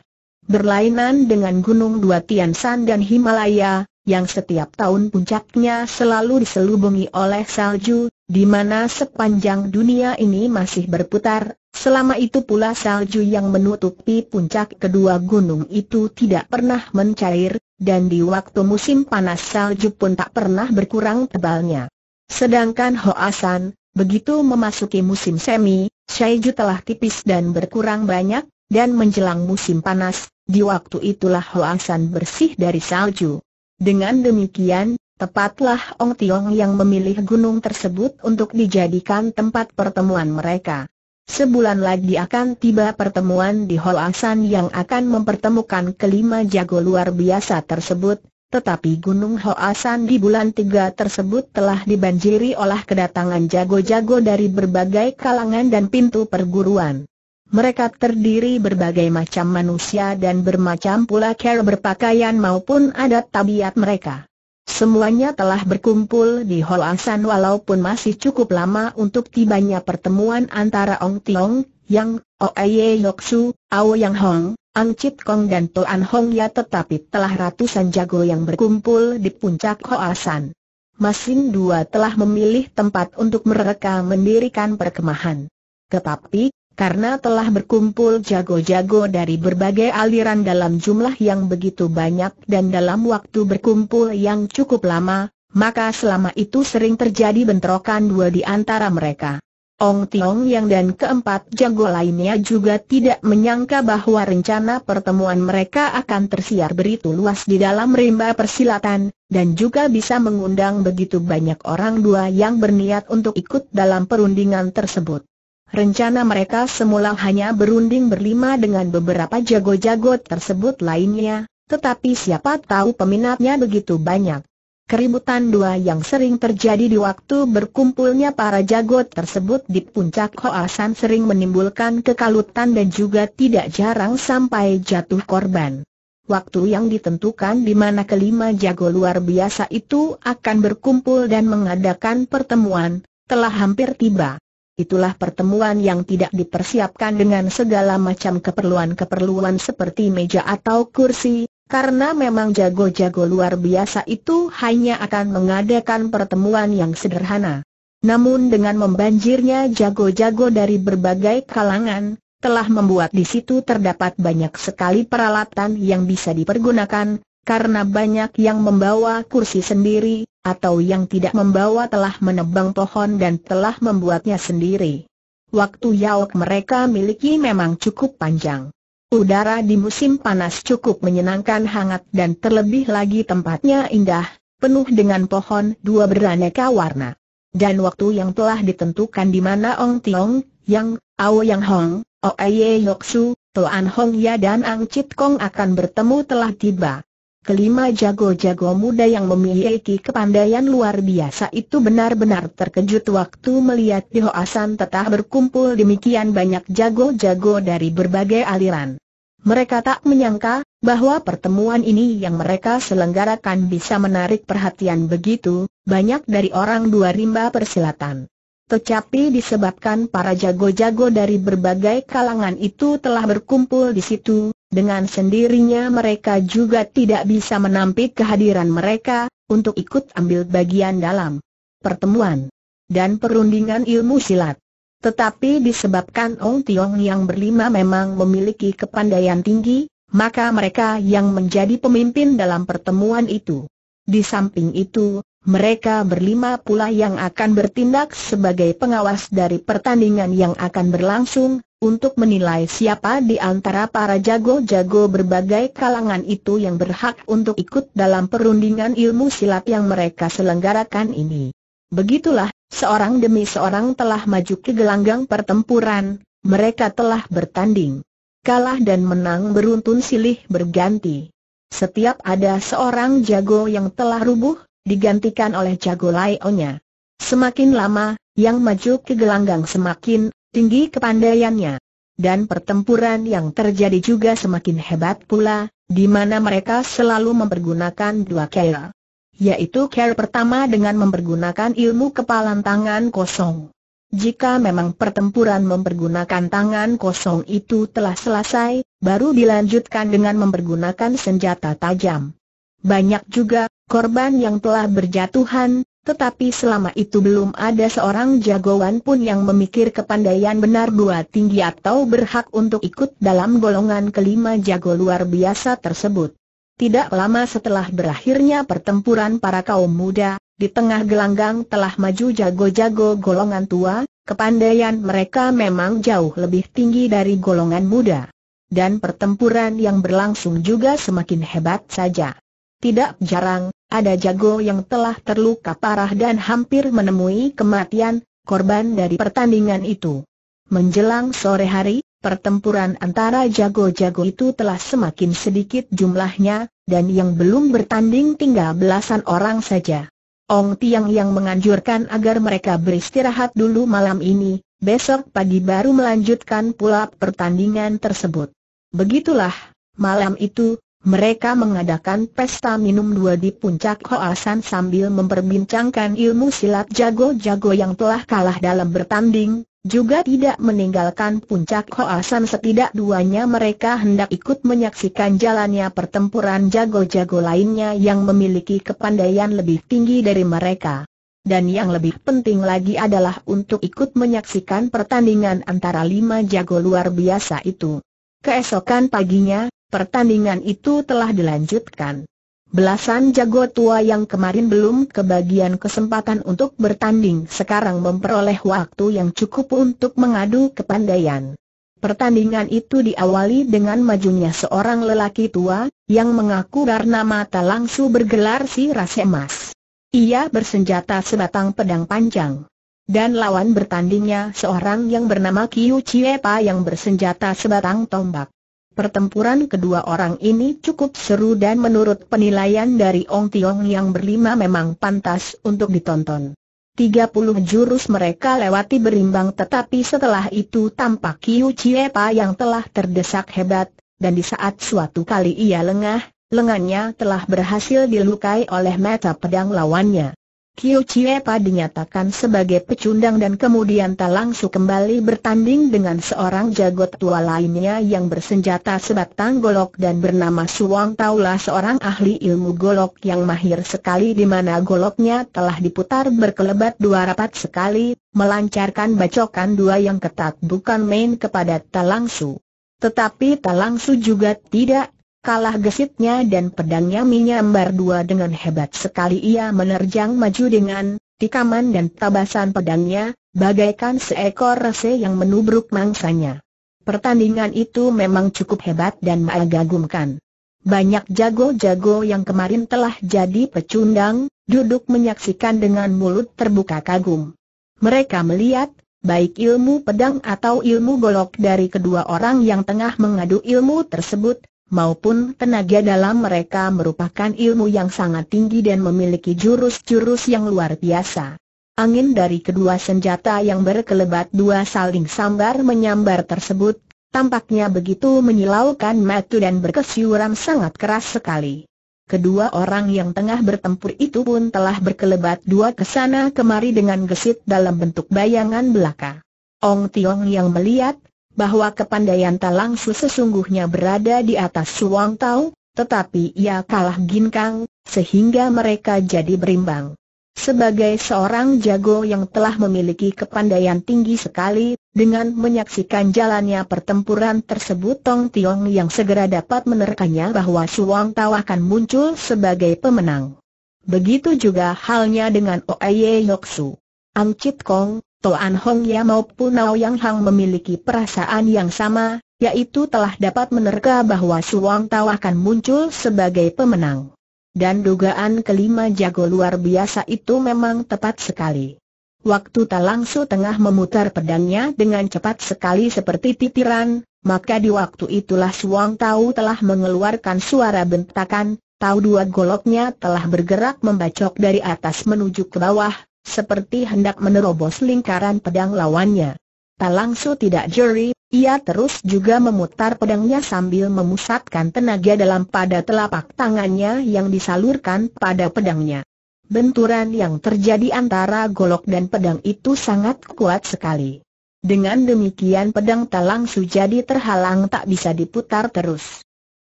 berlainan dengan Gunung Dua San dan Himalaya, yang setiap tahun puncaknya selalu diselubungi oleh salju, di mana sepanjang dunia ini masih berputar, selama itu pula salju yang menutupi puncak kedua gunung itu tidak pernah mencair, dan di waktu musim panas salju pun tak pernah berkurang tebalnya. Sedangkan Hoasan, begitu memasuki musim semi, salju telah tipis dan berkurang banyak, dan menjelang musim panas, di waktu itulah Hoasan bersih dari salju. Dengan demikian, tepatlah Ong Tiong yang memilih gunung tersebut untuk dijadikan tempat pertemuan mereka. Sebulan lagi akan tiba pertemuan di Hoasan yang akan mempertemukan kelima jago luar biasa tersebut, tetapi Gunung Hoasan di bulan tiga tersebut telah dibanjiri oleh kedatangan jago-jago dari berbagai kalangan dan pintu perguruan. Mereka terdiri berbagai macam manusia dan bermacam pula cara berpakaian maupun adat tabiat mereka. Semuanya telah berkumpul di Asan walaupun masih cukup lama untuk tibanya pertemuan antara Ong Tiong, Yang, Oeye Yoksu, Ao Yang Hong, Ang Chit Kong dan Toan Hong Ya tetapi telah ratusan jago yang berkumpul di puncak Asan. Masing dua telah memilih tempat untuk mereka mendirikan perkemahan. Tetapi, karena telah berkumpul jago-jago dari berbagai aliran dalam jumlah yang begitu banyak dan dalam waktu berkumpul yang cukup lama, maka selama itu sering terjadi bentrokan dua di antara mereka. Ong Tiong Yang dan keempat jago lainnya juga tidak menyangka bahwa rencana pertemuan mereka akan tersiar beritu luas di dalam rimba persilatan, dan juga bisa mengundang begitu banyak orang dua yang berniat untuk ikut dalam perundingan tersebut. Rencana mereka semula hanya berunding berlima dengan beberapa jago-jago tersebut lainnya, tetapi siapa tahu peminatnya begitu banyak. Keributan dua yang sering terjadi di waktu berkumpulnya para jago tersebut di puncak Hoasan sering menimbulkan kekalutan dan juga tidak jarang sampai jatuh korban. Waktu yang ditentukan di mana kelima jago luar biasa itu akan berkumpul dan mengadakan pertemuan, telah hampir tiba. Itulah pertemuan yang tidak dipersiapkan dengan segala macam keperluan-keperluan seperti meja atau kursi, karena memang jago-jago luar biasa itu hanya akan mengadakan pertemuan yang sederhana. Namun dengan membanjirnya jago-jago dari berbagai kalangan, telah membuat di situ terdapat banyak sekali peralatan yang bisa dipergunakan, karena banyak yang membawa kursi sendiri, atau yang tidak membawa telah menebang pohon dan telah membuatnya sendiri. Waktu yauk mereka miliki memang cukup panjang. Udara di musim panas cukup menyenangkan hangat dan terlebih lagi tempatnya indah, penuh dengan pohon dua beraneka warna. Dan waktu yang telah ditentukan di mana Ong Tiong, Yang, Ao Yang Hong, Oe Ye Yok Su, Toan Hong Ya dan Ang Chit Kong akan bertemu telah tiba. Kelima jago-jago muda yang memiliki kepandaian luar biasa itu benar-benar terkejut waktu melihat di Hoasan tetah berkumpul demikian banyak jago-jago dari berbagai aliran. Mereka tak menyangka bahwa pertemuan ini yang mereka selenggarakan bisa menarik perhatian begitu banyak dari orang dua rimba persilatan tetapi disebabkan para jago-jago dari berbagai kalangan itu telah berkumpul di situ, dengan sendirinya mereka juga tidak bisa menampik kehadiran mereka, untuk ikut ambil bagian dalam pertemuan dan perundingan ilmu silat. Tetapi disebabkan Ong Tiong yang berlima memang memiliki kepandaian tinggi, maka mereka yang menjadi pemimpin dalam pertemuan itu. Di samping itu, mereka berlima pula yang akan bertindak sebagai pengawas dari pertandingan yang akan berlangsung, untuk menilai siapa di antara para jago-jago berbagai kalangan itu yang berhak untuk ikut dalam perundingan ilmu silat yang mereka selenggarakan ini. Begitulah, seorang demi seorang telah maju ke gelanggang pertempuran, mereka telah bertanding. Kalah dan menang beruntun silih berganti. Setiap ada seorang jago yang telah rubuh, digantikan oleh jago layonya. Semakin lama, yang maju ke gelanggang semakin tinggi kepandaiannya. Dan pertempuran yang terjadi juga semakin hebat pula, di mana mereka selalu mempergunakan dua kera. Yaitu kera pertama dengan mempergunakan ilmu kepalan tangan kosong. Jika memang pertempuran mempergunakan tangan kosong itu telah selesai, baru dilanjutkan dengan mempergunakan senjata tajam. Banyak juga korban yang telah berjatuhan, tetapi selama itu belum ada seorang jagoan pun yang memikir kepandaian benar dua tinggi atau berhak untuk ikut dalam golongan kelima jago luar biasa tersebut. Tidak lama setelah berakhirnya pertempuran para kaum muda, di tengah gelanggang telah maju jago-jago golongan tua, kepandaian mereka memang jauh lebih tinggi dari golongan muda. Dan pertempuran yang berlangsung juga semakin hebat saja. Tidak jarang, ada jago yang telah terluka parah dan hampir menemui kematian, korban dari pertandingan itu. Menjelang sore hari, pertempuran antara jago-jago itu telah semakin sedikit jumlahnya, dan yang belum bertanding tinggal belasan orang saja. Ong Tiang yang menganjurkan agar mereka beristirahat dulu malam ini, besok pagi baru melanjutkan pula pertandingan tersebut. Begitulah, malam itu, mereka mengadakan pesta minum dua di puncak Hoasan sambil memperbincangkan ilmu silat jago-jago yang telah kalah dalam bertanding, juga tidak meninggalkan puncak Hoasan setidak duanya mereka hendak ikut menyaksikan jalannya pertempuran jago-jago lainnya yang memiliki kepandaian lebih tinggi dari mereka. Dan yang lebih penting lagi adalah untuk ikut menyaksikan pertandingan antara lima jago luar biasa itu. Keesokan paginya, Pertandingan itu telah dilanjutkan. Belasan jago tua yang kemarin belum kebagian kesempatan untuk bertanding sekarang memperoleh waktu yang cukup untuk mengadu kepandaian. Pertandingan itu diawali dengan majunya seorang lelaki tua, yang mengaku karena mata langsung bergelar si Rase Emas. Ia bersenjata sebatang pedang panjang. Dan lawan bertandingnya seorang yang bernama Kiu Chiepa yang bersenjata sebatang tombak. Pertempuran kedua orang ini cukup seru dan menurut penilaian dari Ong Tiong yang berlima memang pantas untuk ditonton. 30 jurus mereka lewati berimbang tetapi setelah itu tampak Kiu Chiepa yang telah terdesak hebat, dan di saat suatu kali ia lengah, lengannya telah berhasil dilukai oleh mata pedang lawannya. Kyo Chie dinyatakan sebagai pecundang dan kemudian tak langsung kembali bertanding dengan seorang jago tua lainnya yang bersenjata sebatang golok dan bernama Suang Taulah seorang ahli ilmu golok yang mahir sekali di mana goloknya telah diputar berkelebat dua rapat sekali, melancarkan bacokan dua yang ketat bukan main kepada Talangsu. Tetapi Talangsu juga tidak kalah gesitnya dan pedangnya menyambar dua dengan hebat sekali ia menerjang maju dengan tikaman dan tabasan pedangnya, bagaikan seekor rese yang menubruk mangsanya. Pertandingan itu memang cukup hebat dan mengagumkan. Banyak jago-jago yang kemarin telah jadi pecundang, duduk menyaksikan dengan mulut terbuka kagum. Mereka melihat, baik ilmu pedang atau ilmu golok dari kedua orang yang tengah mengadu ilmu tersebut, maupun tenaga dalam mereka merupakan ilmu yang sangat tinggi dan memiliki jurus-jurus yang luar biasa. Angin dari kedua senjata yang berkelebat dua saling sambar menyambar tersebut, tampaknya begitu menyilaukan matu dan berkesiuran sangat keras sekali. Kedua orang yang tengah bertempur itu pun telah berkelebat dua kesana kemari dengan gesit dalam bentuk bayangan belaka. Ong Tiong yang melihat, bahwa kepandaian Talangsu sesungguhnya berada di atas Suang Tau, tetapi ia kalah ginkang, sehingga mereka jadi berimbang. Sebagai seorang jago yang telah memiliki kepandaian tinggi sekali, dengan menyaksikan jalannya pertempuran tersebut Tong Tiong yang segera dapat menerkanya bahwa Suang Tau akan muncul sebagai pemenang. Begitu juga halnya dengan Oye Yoksu. Ang Chit Kong, Toan Hong Ya maupun Nao Yang Hang memiliki perasaan yang sama, yaitu telah dapat menerka bahwa Suang Tao akan muncul sebagai pemenang. Dan dugaan kelima jago luar biasa itu memang tepat sekali. Waktu Talangsu tengah memutar pedangnya dengan cepat sekali seperti titiran, maka di waktu itulah Suang Tao telah mengeluarkan suara bentakan, Tahu dua goloknya telah bergerak membacok dari atas menuju ke bawah, seperti hendak menerobos lingkaran pedang lawannya. Talangsu tidak jeri, ia terus juga memutar pedangnya sambil memusatkan tenaga dalam pada telapak tangannya yang disalurkan pada pedangnya. Benturan yang terjadi antara golok dan pedang itu sangat kuat sekali. Dengan demikian pedang Talangsu jadi terhalang tak bisa diputar terus.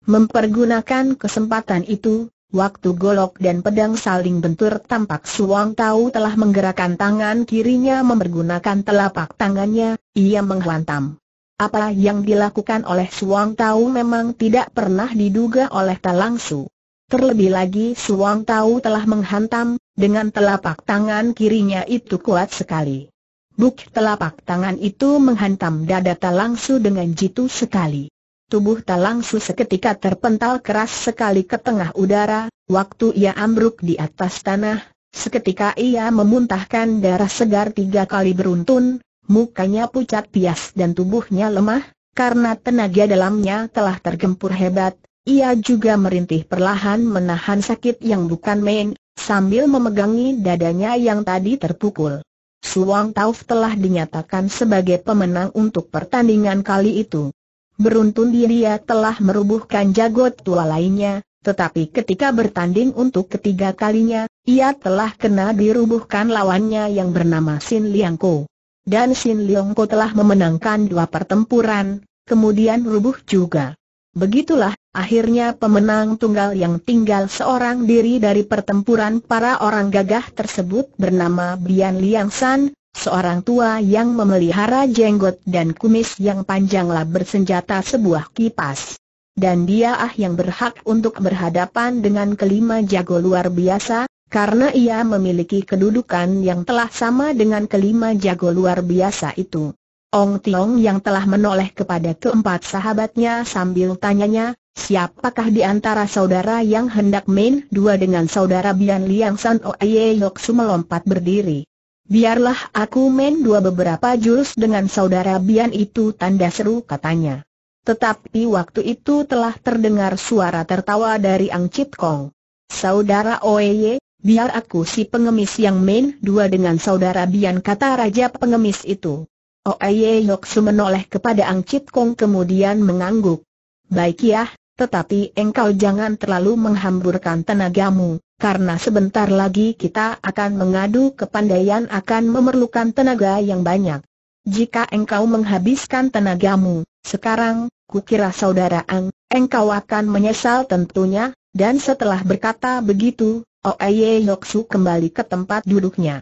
Mempergunakan kesempatan itu, Waktu golok dan pedang saling bentur tampak Suang Tahu telah menggerakkan tangan kirinya mempergunakan telapak tangannya, ia menghantam. Apa yang dilakukan oleh Suang Tahu memang tidak pernah diduga oleh Talang Su. Terlebih lagi Suang Tahu telah menghantam, dengan telapak tangan kirinya itu kuat sekali. Buk telapak tangan itu menghantam dada Talang Su dengan jitu sekali. Tubuh Talang Su seketika terpental keras sekali ke tengah udara, waktu ia ambruk di atas tanah, seketika ia memuntahkan darah segar tiga kali beruntun, mukanya pucat pias dan tubuhnya lemah, karena tenaga dalamnya telah tergempur hebat, ia juga merintih perlahan menahan sakit yang bukan main, sambil memegangi dadanya yang tadi terpukul. Suang Tauf telah dinyatakan sebagai pemenang untuk pertandingan kali itu. Beruntung dia telah merubuhkan jagot tua lainnya, tetapi ketika bertanding untuk ketiga kalinya, ia telah kena dirubuhkan lawannya yang bernama Sin Liangko. Dan Sin Liangko telah memenangkan dua pertempuran, kemudian rubuh juga. Begitulah, akhirnya pemenang tunggal yang tinggal seorang diri dari pertempuran para orang gagah tersebut bernama Bian Liang San, seorang tua yang memelihara jenggot dan kumis yang panjanglah bersenjata sebuah kipas. Dan dia ah yang berhak untuk berhadapan dengan kelima jago luar biasa, karena ia memiliki kedudukan yang telah sama dengan kelima jago luar biasa itu. Ong Tiong yang telah menoleh kepada keempat sahabatnya sambil tanyanya, siapakah di antara saudara yang hendak main dua dengan saudara Bian Liang San Oye Su melompat berdiri. Biarlah aku main dua beberapa jurus dengan saudara Bian itu tanda seru katanya. Tetapi waktu itu telah terdengar suara tertawa dari Ang Chit Kong. Saudara Oeye, biar aku si pengemis yang main dua dengan saudara Bian kata raja pengemis itu. Oeye Yoxu menoleh kepada Ang Chit Kong kemudian mengangguk. Baik ya, tetapi engkau jangan terlalu menghamburkan tenagamu karena sebentar lagi kita akan mengadu kepandaian akan memerlukan tenaga yang banyak. Jika engkau menghabiskan tenagamu, sekarang, kukira saudara Ang, engkau akan menyesal tentunya, dan setelah berkata begitu, Oeye Yoksu kembali ke tempat duduknya.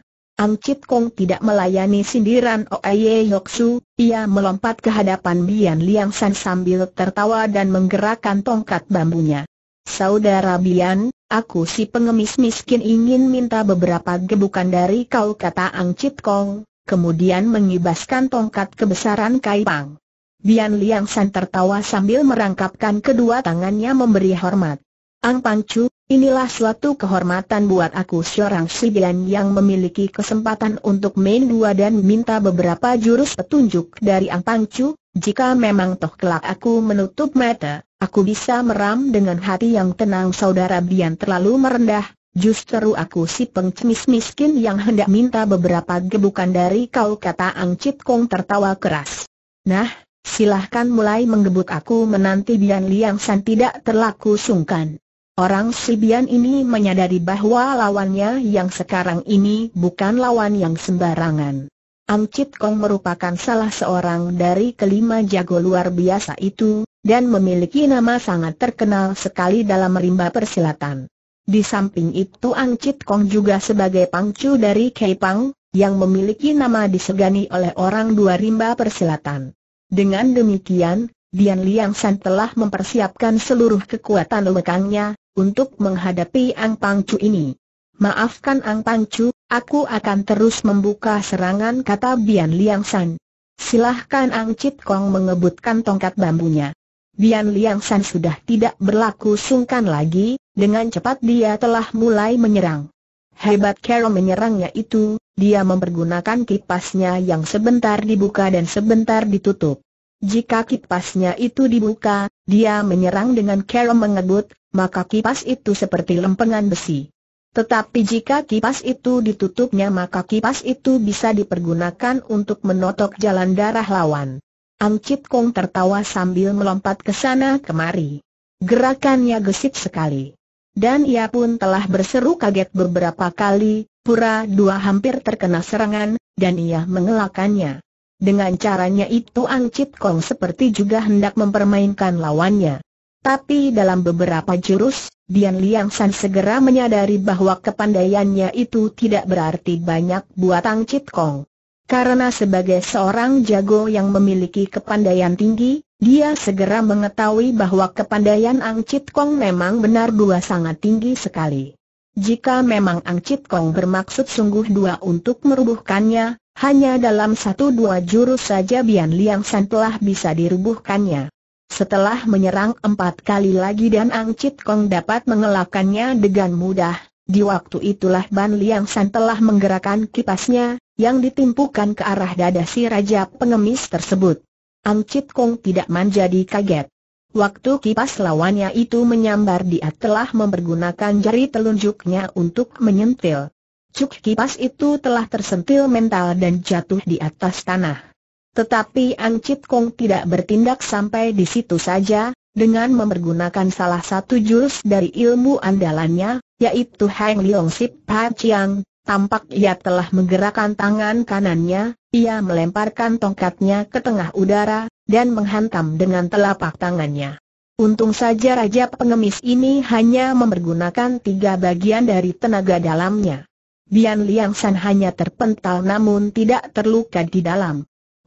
Chit Kong tidak melayani sindiran Oeye Yoksu, ia melompat ke hadapan Bian Liang San sambil tertawa dan menggerakkan tongkat bambunya. Saudara Bian, aku si pengemis miskin ingin minta beberapa gebukan dari kau kata Ang Chit Kong, kemudian mengibaskan tongkat kebesaran Kai Pang. Bian Liang San tertawa sambil merangkapkan kedua tangannya memberi hormat. Ang Pangcu, inilah suatu kehormatan buat aku seorang si Bian yang memiliki kesempatan untuk main dua dan minta beberapa jurus petunjuk dari Ang Pangcu. Jika memang toh kelak aku menutup mata, aku bisa meram dengan hati yang tenang saudara Bian terlalu merendah, justru aku si pengcemis miskin yang hendak minta beberapa gebukan dari kau kata Ang Cip Kong tertawa keras. Nah, silahkan mulai menggebuk aku menanti Bian Liang San tidak terlaku sungkan. Orang Sibian ini menyadari bahwa lawannya yang sekarang ini bukan lawan yang sembarangan. Amcit Kong merupakan salah seorang dari kelima jago luar biasa itu, dan memiliki nama sangat terkenal sekali dalam rimba persilatan. Di samping itu Angcit Kong juga sebagai pangcu dari Pang, yang memiliki nama disegani oleh orang dua rimba persilatan. Dengan demikian, Dian Liang San telah mempersiapkan seluruh kekuatan lekangnya, untuk menghadapi Ang Pangcu ini. Maafkan Ang Pangcu, Aku akan terus membuka serangan kata Bian Liang San. Silahkan Ang Chit Kong mengebutkan tongkat bambunya. Bian Liang San sudah tidak berlaku sungkan lagi, dengan cepat dia telah mulai menyerang. Hebat Carol menyerangnya itu, dia mempergunakan kipasnya yang sebentar dibuka dan sebentar ditutup. Jika kipasnya itu dibuka, dia menyerang dengan Carol mengebut, maka kipas itu seperti lempengan besi. Tetapi jika kipas itu ditutupnya maka kipas itu bisa dipergunakan untuk menotok jalan darah lawan. Ang Chit Kong tertawa sambil melompat ke sana kemari. Gerakannya gesit sekali. Dan ia pun telah berseru kaget beberapa kali, pura dua hampir terkena serangan, dan ia mengelakannya. Dengan caranya itu Ang Chit Kong seperti juga hendak mempermainkan lawannya. Tapi dalam beberapa jurus, Dian Liang San segera menyadari bahwa kepandaiannya itu tidak berarti banyak buat Tang Chit Kong. Karena sebagai seorang jago yang memiliki kepandaian tinggi, dia segera mengetahui bahwa kepandaian Ang Chit Kong memang benar dua sangat tinggi sekali. Jika memang Ang Chit Kong bermaksud sungguh dua untuk merubuhkannya, hanya dalam satu dua jurus saja Bian Liang San telah bisa dirubuhkannya. Setelah menyerang empat kali lagi dan Ang Chit Kong dapat mengelakkannya dengan mudah, di waktu itulah Ban Liang San telah menggerakkan kipasnya, yang ditimpukan ke arah dada si Raja Pengemis tersebut. Ang Chit Kong tidak menjadi kaget. Waktu kipas lawannya itu menyambar dia telah mempergunakan jari telunjuknya untuk menyentil. Cuk kipas itu telah tersentil mental dan jatuh di atas tanah. Tetapi Chit Kong tidak bertindak sampai di situ saja, dengan mempergunakan salah satu jurus dari ilmu andalannya, yaitu Hang Leong Sip Pa Chiang, tampak ia telah menggerakkan tangan kanannya, ia melemparkan tongkatnya ke tengah udara, dan menghantam dengan telapak tangannya. Untung saja Raja Pengemis ini hanya mempergunakan tiga bagian dari tenaga dalamnya. Bian Liang San hanya terpental namun tidak terluka di dalam.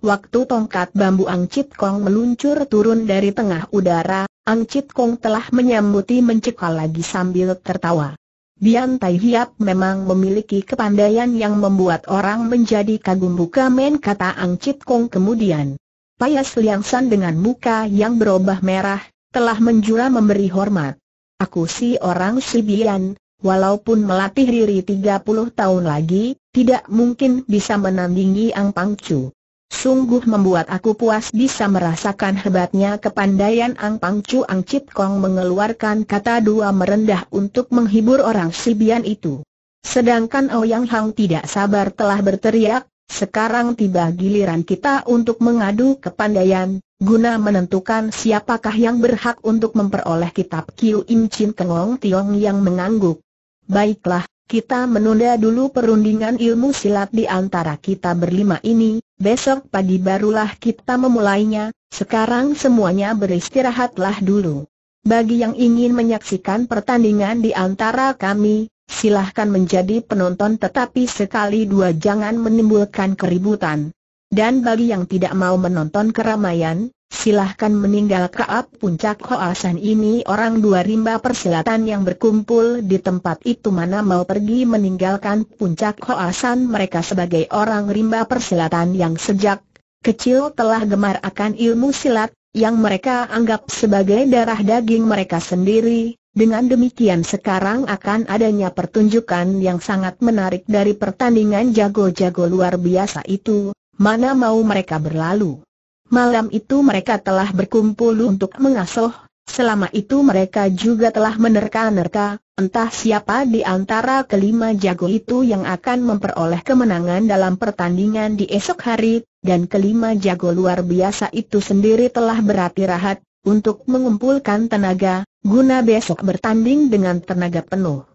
Waktu tongkat bambu Ang Cit Kong meluncur turun dari tengah udara, Ang Cit Kong telah menyambuti mencekal lagi sambil tertawa. Bian Tai Hiap memang memiliki kepandaian yang membuat orang menjadi kagum buka men kata Ang Cit Kong kemudian. Payas Liang San dengan muka yang berubah merah, telah menjura memberi hormat. Aku si orang si Bian, walaupun melatih diri 30 tahun lagi, tidak mungkin bisa menandingi Ang Pang Chu. Sungguh membuat aku puas bisa merasakan hebatnya kepandaian Ang Pang Chu Ang Chit Kong mengeluarkan kata dua merendah untuk menghibur orang Sibian itu. Sedangkan Ouyang oh Hang tidak sabar telah berteriak, sekarang tiba giliran kita untuk mengadu kepandaian, guna menentukan siapakah yang berhak untuk memperoleh kitab Kiu Im Chin Kengong Tiong yang mengangguk. Baiklah, kita menunda dulu perundingan ilmu silat di antara kita berlima ini, besok pagi barulah kita memulainya, sekarang semuanya beristirahatlah dulu. Bagi yang ingin menyaksikan pertandingan di antara kami, silahkan menjadi penonton tetapi sekali dua jangan menimbulkan keributan. Dan bagi yang tidak mau menonton keramaian, Silahkan meninggal ap puncak Hoasan ini orang dua rimba persilatan yang berkumpul di tempat itu mana mau pergi meninggalkan puncak Hoasan mereka sebagai orang rimba persilatan yang sejak kecil telah gemar akan ilmu silat, yang mereka anggap sebagai darah daging mereka sendiri, dengan demikian sekarang akan adanya pertunjukan yang sangat menarik dari pertandingan jago-jago luar biasa itu, mana mau mereka berlalu. Malam itu mereka telah berkumpul untuk mengasuh, selama itu mereka juga telah menerka-nerka, entah siapa di antara kelima jago itu yang akan memperoleh kemenangan dalam pertandingan di esok hari, dan kelima jago luar biasa itu sendiri telah berhati-rahat, untuk mengumpulkan tenaga, guna besok bertanding dengan tenaga penuh.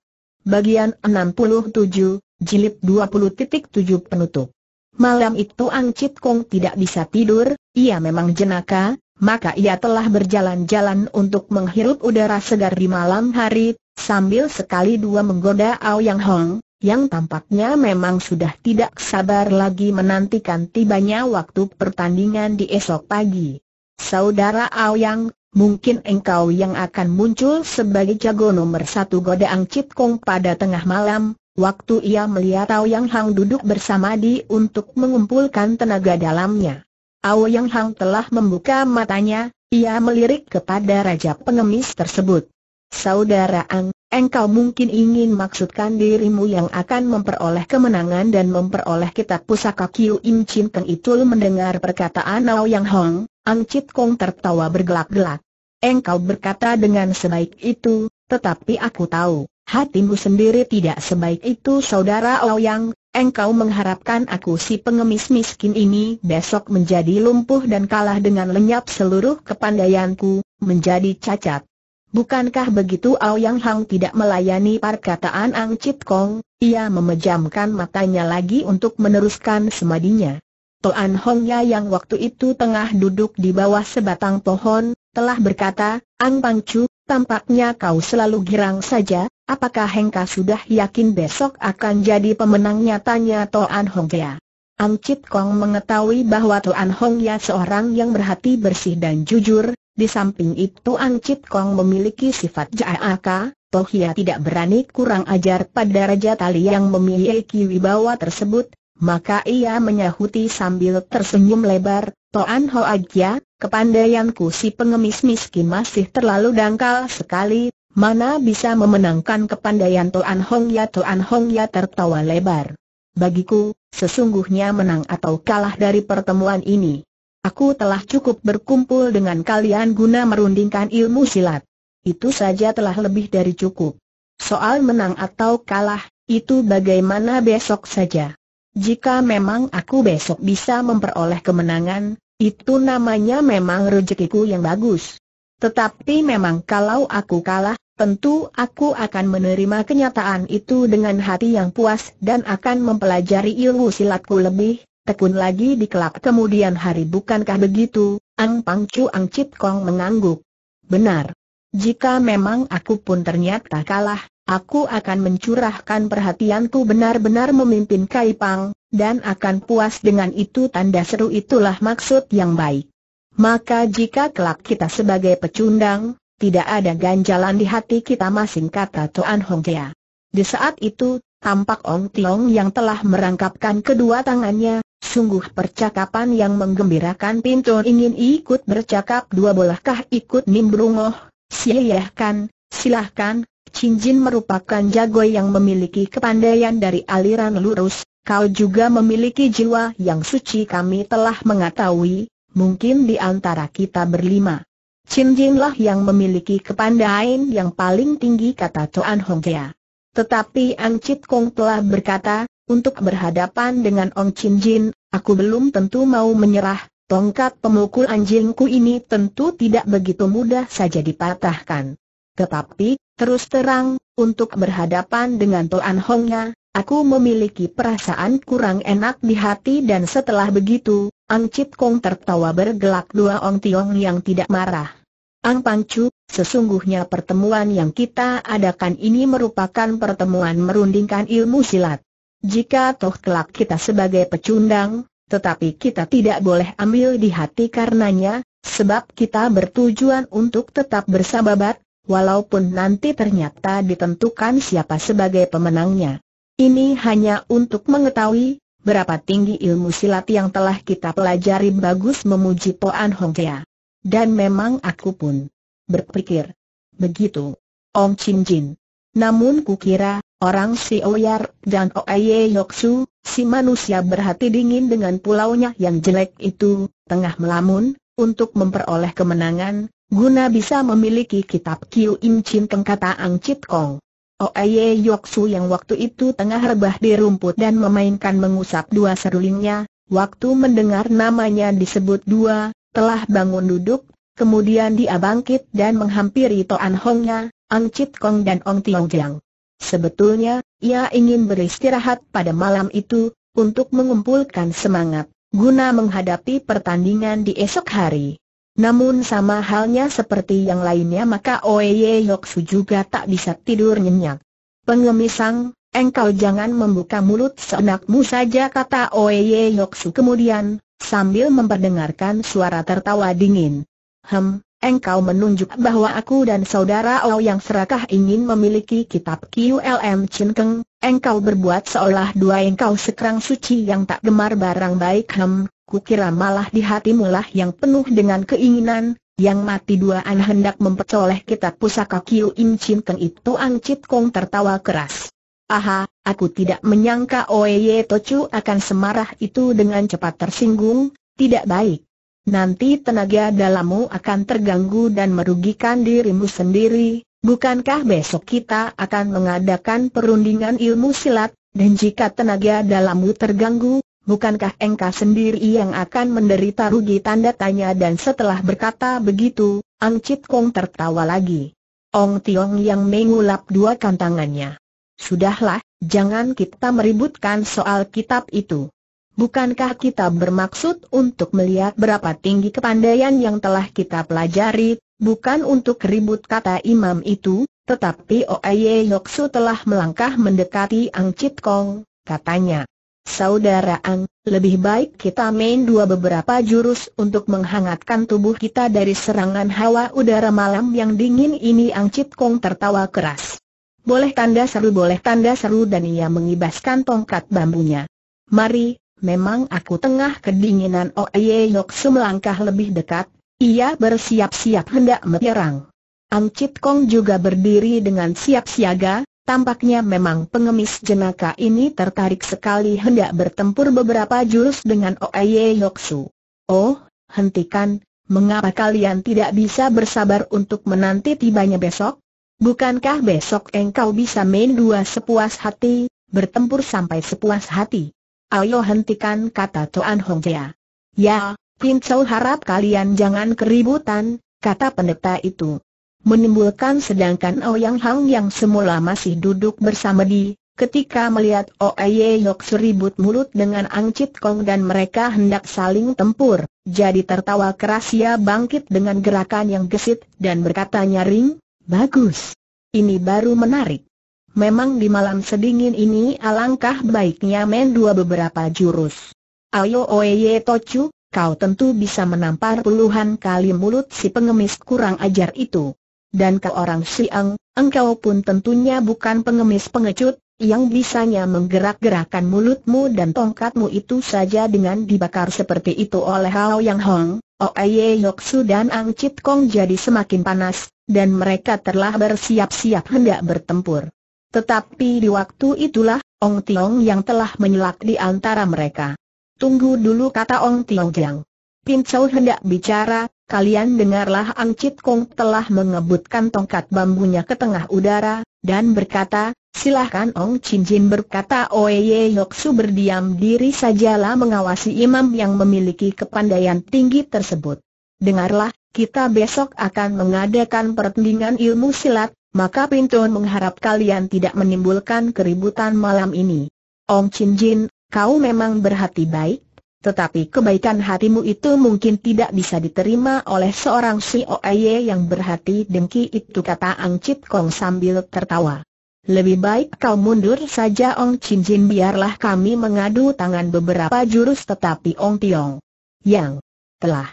Bagian 67, Jilid 20.7 Penutup Malam itu Ang Chit Kong tidak bisa tidur, ia memang jenaka, maka ia telah berjalan-jalan untuk menghirup udara segar di malam hari, sambil sekali dua menggoda Ao Yang Hong, yang tampaknya memang sudah tidak sabar lagi menantikan tibanya waktu pertandingan di esok pagi. Saudara Ao Yang, mungkin engkau yang akan muncul sebagai jago nomor satu goda Ang Chit Kong pada tengah malam, Waktu ia melihat Yang Hang duduk bersama di untuk mengumpulkan tenaga dalamnya. Yang Hang telah membuka matanya, ia melirik kepada Raja Pengemis tersebut. Saudara Ang, engkau mungkin ingin maksudkan dirimu yang akan memperoleh kemenangan dan memperoleh kitab pusaka Kiu Im Chin Teng itu mendengar perkataan Yang Hong, Ang Chit Kong tertawa bergelak-gelak. Engkau berkata dengan sebaik itu, tetapi aku tahu, Hatimu sendiri tidak sebaik itu saudara Yang. engkau mengharapkan aku si pengemis miskin ini besok menjadi lumpuh dan kalah dengan lenyap seluruh kepandaianku, menjadi cacat. Bukankah begitu Yang Hang tidak melayani perkataan Ang Chit Kong, ia memejamkan matanya lagi untuk meneruskan semadinya. Toan Hongnya yang waktu itu tengah duduk di bawah sebatang pohon, telah berkata, Ang Pangcu, Tampaknya kau selalu girang saja, apakah Hengka sudah yakin besok akan jadi pemenangnya tanya Toan Ang Chit Kong mengetahui bahwa Toan Hong Ya seorang yang berhati bersih dan jujur, di samping itu Ang Chit Kong memiliki sifat jaaka, ia tidak berani kurang ajar pada Raja Tali yang memiliki wibawa tersebut, maka ia menyahuti sambil tersenyum lebar, Toan Ho aja, kepandaianku si pengemis miskin masih terlalu dangkal sekali, mana bisa memenangkan kepandaian Toan Hong Ya Toan Hong Ya tertawa lebar. Bagiku, sesungguhnya menang atau kalah dari pertemuan ini. Aku telah cukup berkumpul dengan kalian guna merundingkan ilmu silat. Itu saja telah lebih dari cukup. Soal menang atau kalah, itu bagaimana besok saja. Jika memang aku besok bisa memperoleh kemenangan, itu namanya memang rezekiku yang bagus. Tetapi memang kalau aku kalah, tentu aku akan menerima kenyataan itu dengan hati yang puas dan akan mempelajari ilmu silatku lebih tekun lagi di kelak kemudian hari bukankah begitu? Ang Pangcu Ang Cip Kong mengangguk. Benar. Jika memang aku pun ternyata kalah, aku akan mencurahkan perhatianku benar-benar memimpin Kaipang, dan akan puas dengan itu tanda seru itulah maksud yang baik. Maka jika kelak kita sebagai pecundang, tidak ada ganjalan di hati kita masing kata Tuan Hong Jia. Di saat itu, tampak Ong Tiong yang telah merangkapkan kedua tangannya, sungguh percakapan yang menggembirakan pintu ingin ikut bercakap dua bolahkah ikut nimbrungoh, silahkan, silahkan, Chin Jin merupakan jago yang memiliki kepandaian dari aliran lurus, kau juga memiliki jiwa yang suci kami telah mengetahui, mungkin di antara kita berlima. Jin lah yang memiliki kepandaian yang paling tinggi kata Tuan Hong Tetapi Ang Chit Kong telah berkata, untuk berhadapan dengan Ong Chin Jin, aku belum tentu mau menyerah, tongkat pemukul anjingku ini tentu tidak begitu mudah saja dipatahkan. Tetapi, terus terang, untuk berhadapan dengan Toan Hongnya, aku memiliki perasaan kurang enak di hati dan setelah begitu, Ang Chit Kong tertawa bergelak dua Ong Tiong yang tidak marah. Ang Pang Pangcu, sesungguhnya pertemuan yang kita adakan ini merupakan pertemuan merundingkan ilmu silat. Jika toh kelak kita sebagai pecundang, tetapi kita tidak boleh ambil di hati karenanya, sebab kita bertujuan untuk tetap bersahabat, walaupun nanti ternyata ditentukan siapa sebagai pemenangnya. Ini hanya untuk mengetahui berapa tinggi ilmu silat yang telah kita pelajari bagus memuji Poan Hong Kea. Dan memang aku pun berpikir begitu. Om Chin Jin. Namun kukira, orang si Oyar dan Oye Yoksu, si manusia berhati dingin dengan pulaunya yang jelek itu, tengah melamun, untuk memperoleh kemenangan, guna bisa memiliki kitab Kiu Im Chin Keng kata Ang Chit Kong. Oeye Yoksu yang waktu itu tengah rebah di rumput dan memainkan mengusap dua serulingnya, waktu mendengar namanya disebut dua, telah bangun duduk, kemudian dia bangkit dan menghampiri Toan Hongnya, Ang Chit Kong dan Ong Tiong Jiang. Sebetulnya, ia ingin beristirahat pada malam itu, untuk mengumpulkan semangat, guna menghadapi pertandingan di esok hari. Namun sama halnya seperti yang lainnya maka Oye Yoksu juga tak bisa tidur nyenyak. Pengemisang, engkau jangan membuka mulut seenakmu saja kata Oye Yoksu kemudian, sambil memperdengarkan suara tertawa dingin. Hem, engkau menunjuk bahwa aku dan saudara Ao yang serakah ingin memiliki kitab QLM Chin Keng, engkau berbuat seolah dua engkau sekerang suci yang tak gemar barang baik hem, kukira malah di hatimu lah yang penuh dengan keinginan, yang mati dua an hendak mempercoleh kitab pusaka QLM Chin Keng itu Ang Chit Kong tertawa keras. Aha, aku tidak menyangka Oeye Tochu akan semarah itu dengan cepat tersinggung, tidak baik nanti tenaga dalammu akan terganggu dan merugikan dirimu sendiri, bukankah besok kita akan mengadakan perundingan ilmu silat, dan jika tenaga dalammu terganggu, bukankah engkau sendiri yang akan menderita rugi tanda tanya dan setelah berkata begitu, Ang Chit Kong tertawa lagi. Ong Tiong yang mengulap dua kantangannya. Sudahlah, jangan kita meributkan soal kitab itu. Bukankah kita bermaksud untuk melihat berapa tinggi kepandaian yang telah kita pelajari, bukan untuk ribut kata imam itu, tetapi Oye Yoksu telah melangkah mendekati Ang Chit Kong, katanya. Saudara Ang, lebih baik kita main dua beberapa jurus untuk menghangatkan tubuh kita dari serangan hawa udara malam yang dingin ini Ang Chit Kong tertawa keras. Boleh tanda seru boleh tanda seru dan ia mengibaskan tongkat bambunya. Mari, memang aku tengah kedinginan Oye oh, Yoksu melangkah lebih dekat, ia bersiap-siap hendak menyerang. Angcit Kong juga berdiri dengan siap siaga, tampaknya memang pengemis jenaka ini tertarik sekali hendak bertempur beberapa jurus dengan Oye oh, Yoksu. Oh, hentikan, mengapa kalian tidak bisa bersabar untuk menanti tibanya besok? Bukankah besok engkau bisa main dua sepuas hati, bertempur sampai sepuas hati? Ayo hentikan kata Toan Hong Jia. Ya, Pin Chou harap kalian jangan keributan, kata pendeta itu. Menimbulkan sedangkan Ouyang oh Hang yang semula masih duduk bersama di, ketika melihat Oye oh Yok seribut mulut dengan Angcit Kong dan mereka hendak saling tempur, jadi tertawa keras ia bangkit dengan gerakan yang gesit dan berkata nyaring, bagus. Ini baru menarik. Memang di malam sedingin ini alangkah baiknya main dua beberapa jurus. Ayo Oeye Tochu, kau tentu bisa menampar puluhan kali mulut si pengemis kurang ajar itu. Dan ke orang Siang, engkau pun tentunya bukan pengemis pengecut, yang bisanya menggerak-gerakkan mulutmu dan tongkatmu itu saja dengan dibakar seperti itu oleh Hao Yang Hong, Oeye Yoksu dan Ang Chit Kong jadi semakin panas, dan mereka telah bersiap-siap hendak bertempur. Tetapi di waktu itulah, Ong Tiong yang telah menyelak di antara mereka. Tunggu dulu kata Ong Tiong Jiang. Pin Chow hendak bicara, kalian dengarlah Ang Chit Kong telah mengebutkan tongkat bambunya ke tengah udara, dan berkata, silahkan Ong Chin Jin berkata Oye Su berdiam diri sajalah mengawasi imam yang memiliki kepandaian tinggi tersebut. Dengarlah, kita besok akan mengadakan pertandingan ilmu silat, maka Pinton mengharap kalian tidak menimbulkan keributan malam ini. Om Chin Jin, kau memang berhati baik, tetapi kebaikan hatimu itu mungkin tidak bisa diterima oleh seorang Si Oye yang berhati dengki itu kata Ang Chit Kong sambil tertawa. Lebih baik kau mundur saja Ong Chin Jin biarlah kami mengadu tangan beberapa jurus tetapi Ong Tiong yang telah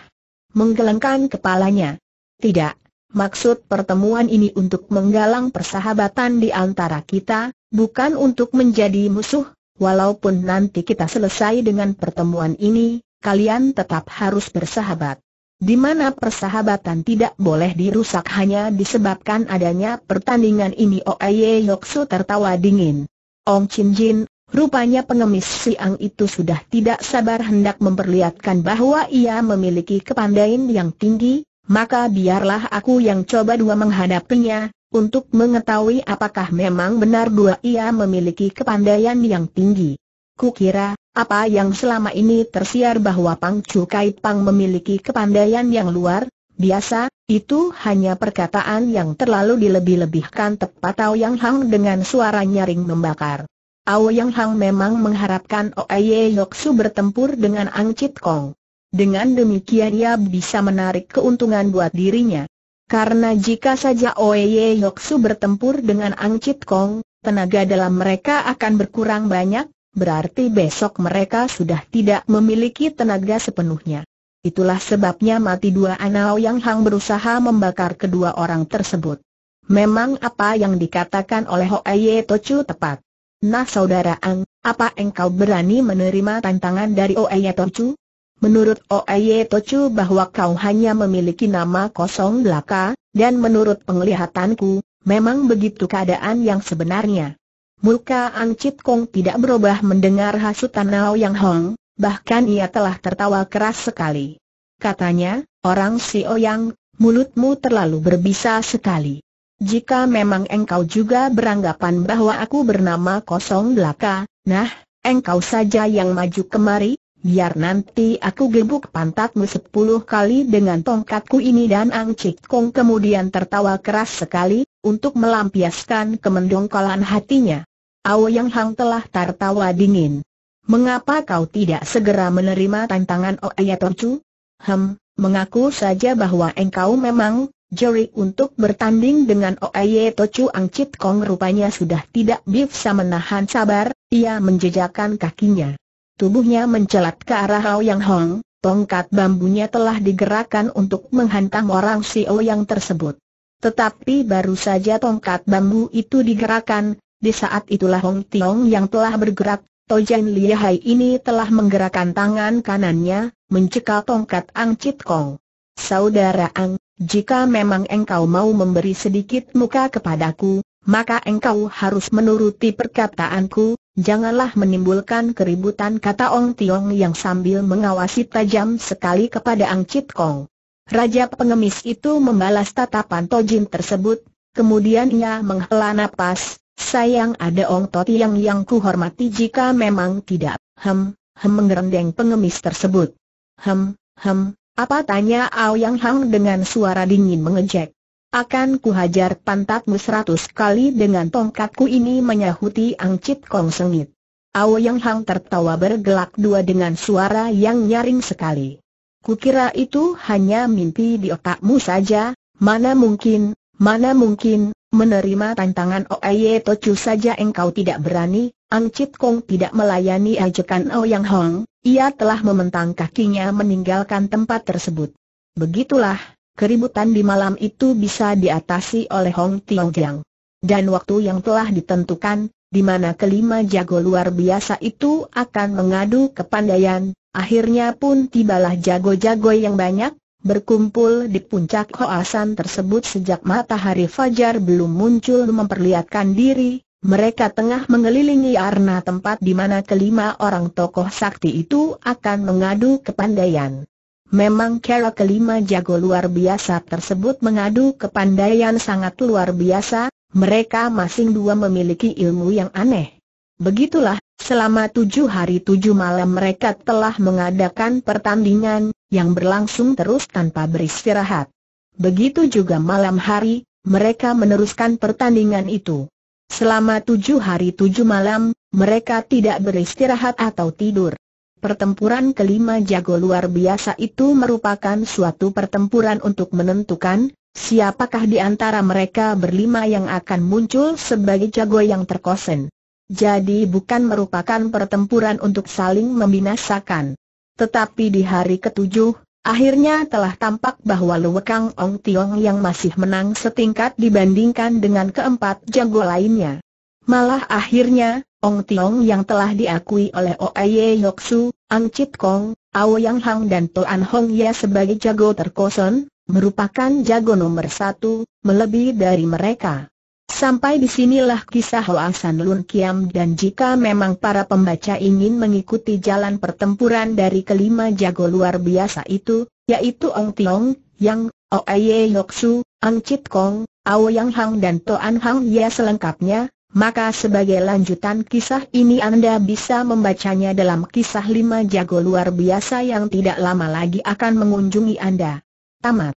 menggelengkan kepalanya. Tidak, Maksud pertemuan ini untuk menggalang persahabatan di antara kita, bukan untuk menjadi musuh, walaupun nanti kita selesai dengan pertemuan ini, kalian tetap harus bersahabat. Di mana persahabatan tidak boleh dirusak hanya disebabkan adanya pertandingan ini Oh Oye Yoksu tertawa dingin. Ong Chin Jin, Rupanya pengemis siang itu sudah tidak sabar hendak memperlihatkan bahwa ia memiliki kepandaian yang tinggi, maka biarlah aku yang coba dua menghadapinya, untuk mengetahui apakah memang benar dua ia memiliki kepandaian yang tinggi. Kukira, apa yang selama ini tersiar bahwa Pang Chu Kai Pang memiliki kepandaian yang luar biasa, itu hanya perkataan yang terlalu dilebih-lebihkan tepat Tao Yang Hang dengan suara nyaring membakar. Ao Yang Hang memang mengharapkan Oeye Yoksu bertempur dengan Ang Chit Kong. Dengan demikian ia bisa menarik keuntungan buat dirinya. Karena jika saja Oeye Yoksu bertempur dengan Chit Kong, tenaga dalam mereka akan berkurang banyak, berarti besok mereka sudah tidak memiliki tenaga sepenuhnya. Itulah sebabnya mati dua Anao Yang Hang berusaha membakar kedua orang tersebut. Memang apa yang dikatakan oleh Oeye Tochu tepat. Nah saudara Ang, apa engkau berani menerima tantangan dari Oeye Tochu? Menurut Oye Tochu bahwa kau hanya memiliki nama kosong belaka, dan menurut penglihatanku, memang begitu keadaan yang sebenarnya. Muka Ang Chit Kong tidak berubah mendengar hasutan Nao Yang Hong, bahkan ia telah tertawa keras sekali. Katanya, orang Si Oyang, mulutmu terlalu berbisa sekali. Jika memang engkau juga beranggapan bahwa aku bernama kosong belaka, nah, engkau saja yang maju kemari, Biar nanti aku gebuk pantatmu sepuluh kali dengan tongkatku ini dan Ang Cik Kong kemudian tertawa keras sekali, untuk melampiaskan kemendongkolan hatinya. Yang Hang telah tertawa dingin. Mengapa kau tidak segera menerima tantangan Oyator Chu? Hem, mengaku saja bahwa engkau memang juri untuk bertanding dengan Oeye Tochu Ang Chit Kong rupanya sudah tidak bisa menahan sabar, ia menjejakkan kakinya. Tubuhnya mencelat ke arah Yang Hong, tongkat bambunya telah digerakkan untuk menghantam orang si yang tersebut. Tetapi baru saja tongkat bambu itu digerakkan, di saat itulah Hong Tiong yang telah bergerak, Tojan Lihai ini telah menggerakkan tangan kanannya, mencekal tongkat Ang Chit Kong. Saudara Ang, jika memang engkau mau memberi sedikit muka kepadaku, maka engkau harus menuruti perkataanku, Janganlah menimbulkan keributan kata Ong Tiong yang sambil mengawasi tajam sekali kepada Ang Chit Kong. Raja pengemis itu membalas tatapan Tojin tersebut, kemudian ia menghela nafas. sayang ada Ong Toti yang yang kuhormati jika memang tidak, hem, hem menggerendeng pengemis tersebut. Hem, hem, apa tanya Ao Yang Hang dengan suara dingin mengejek. Akan kuhajar pantatmu seratus kali dengan tongkatku ini menyahuti Angcit Kong sengit. Ao Yang Hang tertawa bergelak dua dengan suara yang nyaring sekali. Kukira itu hanya mimpi di otakmu saja, mana mungkin, mana mungkin, menerima tantangan Oye Tocu saja engkau tidak berani, Angcit Kong tidak melayani ajakan Yang Hong, ia telah mementang kakinya meninggalkan tempat tersebut. Begitulah, Keributan di malam itu bisa diatasi oleh Hong Tiong Giang. Dan waktu yang telah ditentukan, di mana kelima jago luar biasa itu akan mengadu kepandaian, akhirnya pun tibalah jago-jago yang banyak, berkumpul di puncak Hoasan tersebut sejak matahari fajar belum muncul memperlihatkan diri, mereka tengah mengelilingi arna tempat di mana kelima orang tokoh sakti itu akan mengadu kepandaian. Memang cara kelima jago luar biasa tersebut mengadu kepandaian sangat luar biasa, mereka masing dua memiliki ilmu yang aneh. Begitulah, selama tujuh hari tujuh malam mereka telah mengadakan pertandingan, yang berlangsung terus tanpa beristirahat. Begitu juga malam hari, mereka meneruskan pertandingan itu. Selama tujuh hari tujuh malam, mereka tidak beristirahat atau tidur. Pertempuran kelima jago luar biasa itu merupakan suatu pertempuran untuk menentukan siapakah di antara mereka berlima yang akan muncul sebagai jago yang terkosen. Jadi bukan merupakan pertempuran untuk saling membinasakan. Tetapi di hari ketujuh, akhirnya telah tampak bahwa Luwekang Ong Tiong yang masih menang setingkat dibandingkan dengan keempat jago lainnya. Malah akhirnya, Ong Tiong yang telah diakui oleh Oye Yoksu, Ang Chit Kong, Yang Hang dan Toan Hong Ye sebagai jago terkoson, merupakan jago nomor satu, melebihi dari mereka. Sampai disinilah kisah Hoa San Lun Kiam dan jika memang para pembaca ingin mengikuti jalan pertempuran dari kelima jago luar biasa itu, yaitu Ong Tiong, Yang, Oye Yoksu, Ang Chit Kong, Yang Hang dan Toan Hong Ye selengkapnya, maka sebagai lanjutan kisah ini Anda bisa membacanya dalam kisah lima jago luar biasa yang tidak lama lagi akan mengunjungi Anda. Tamat.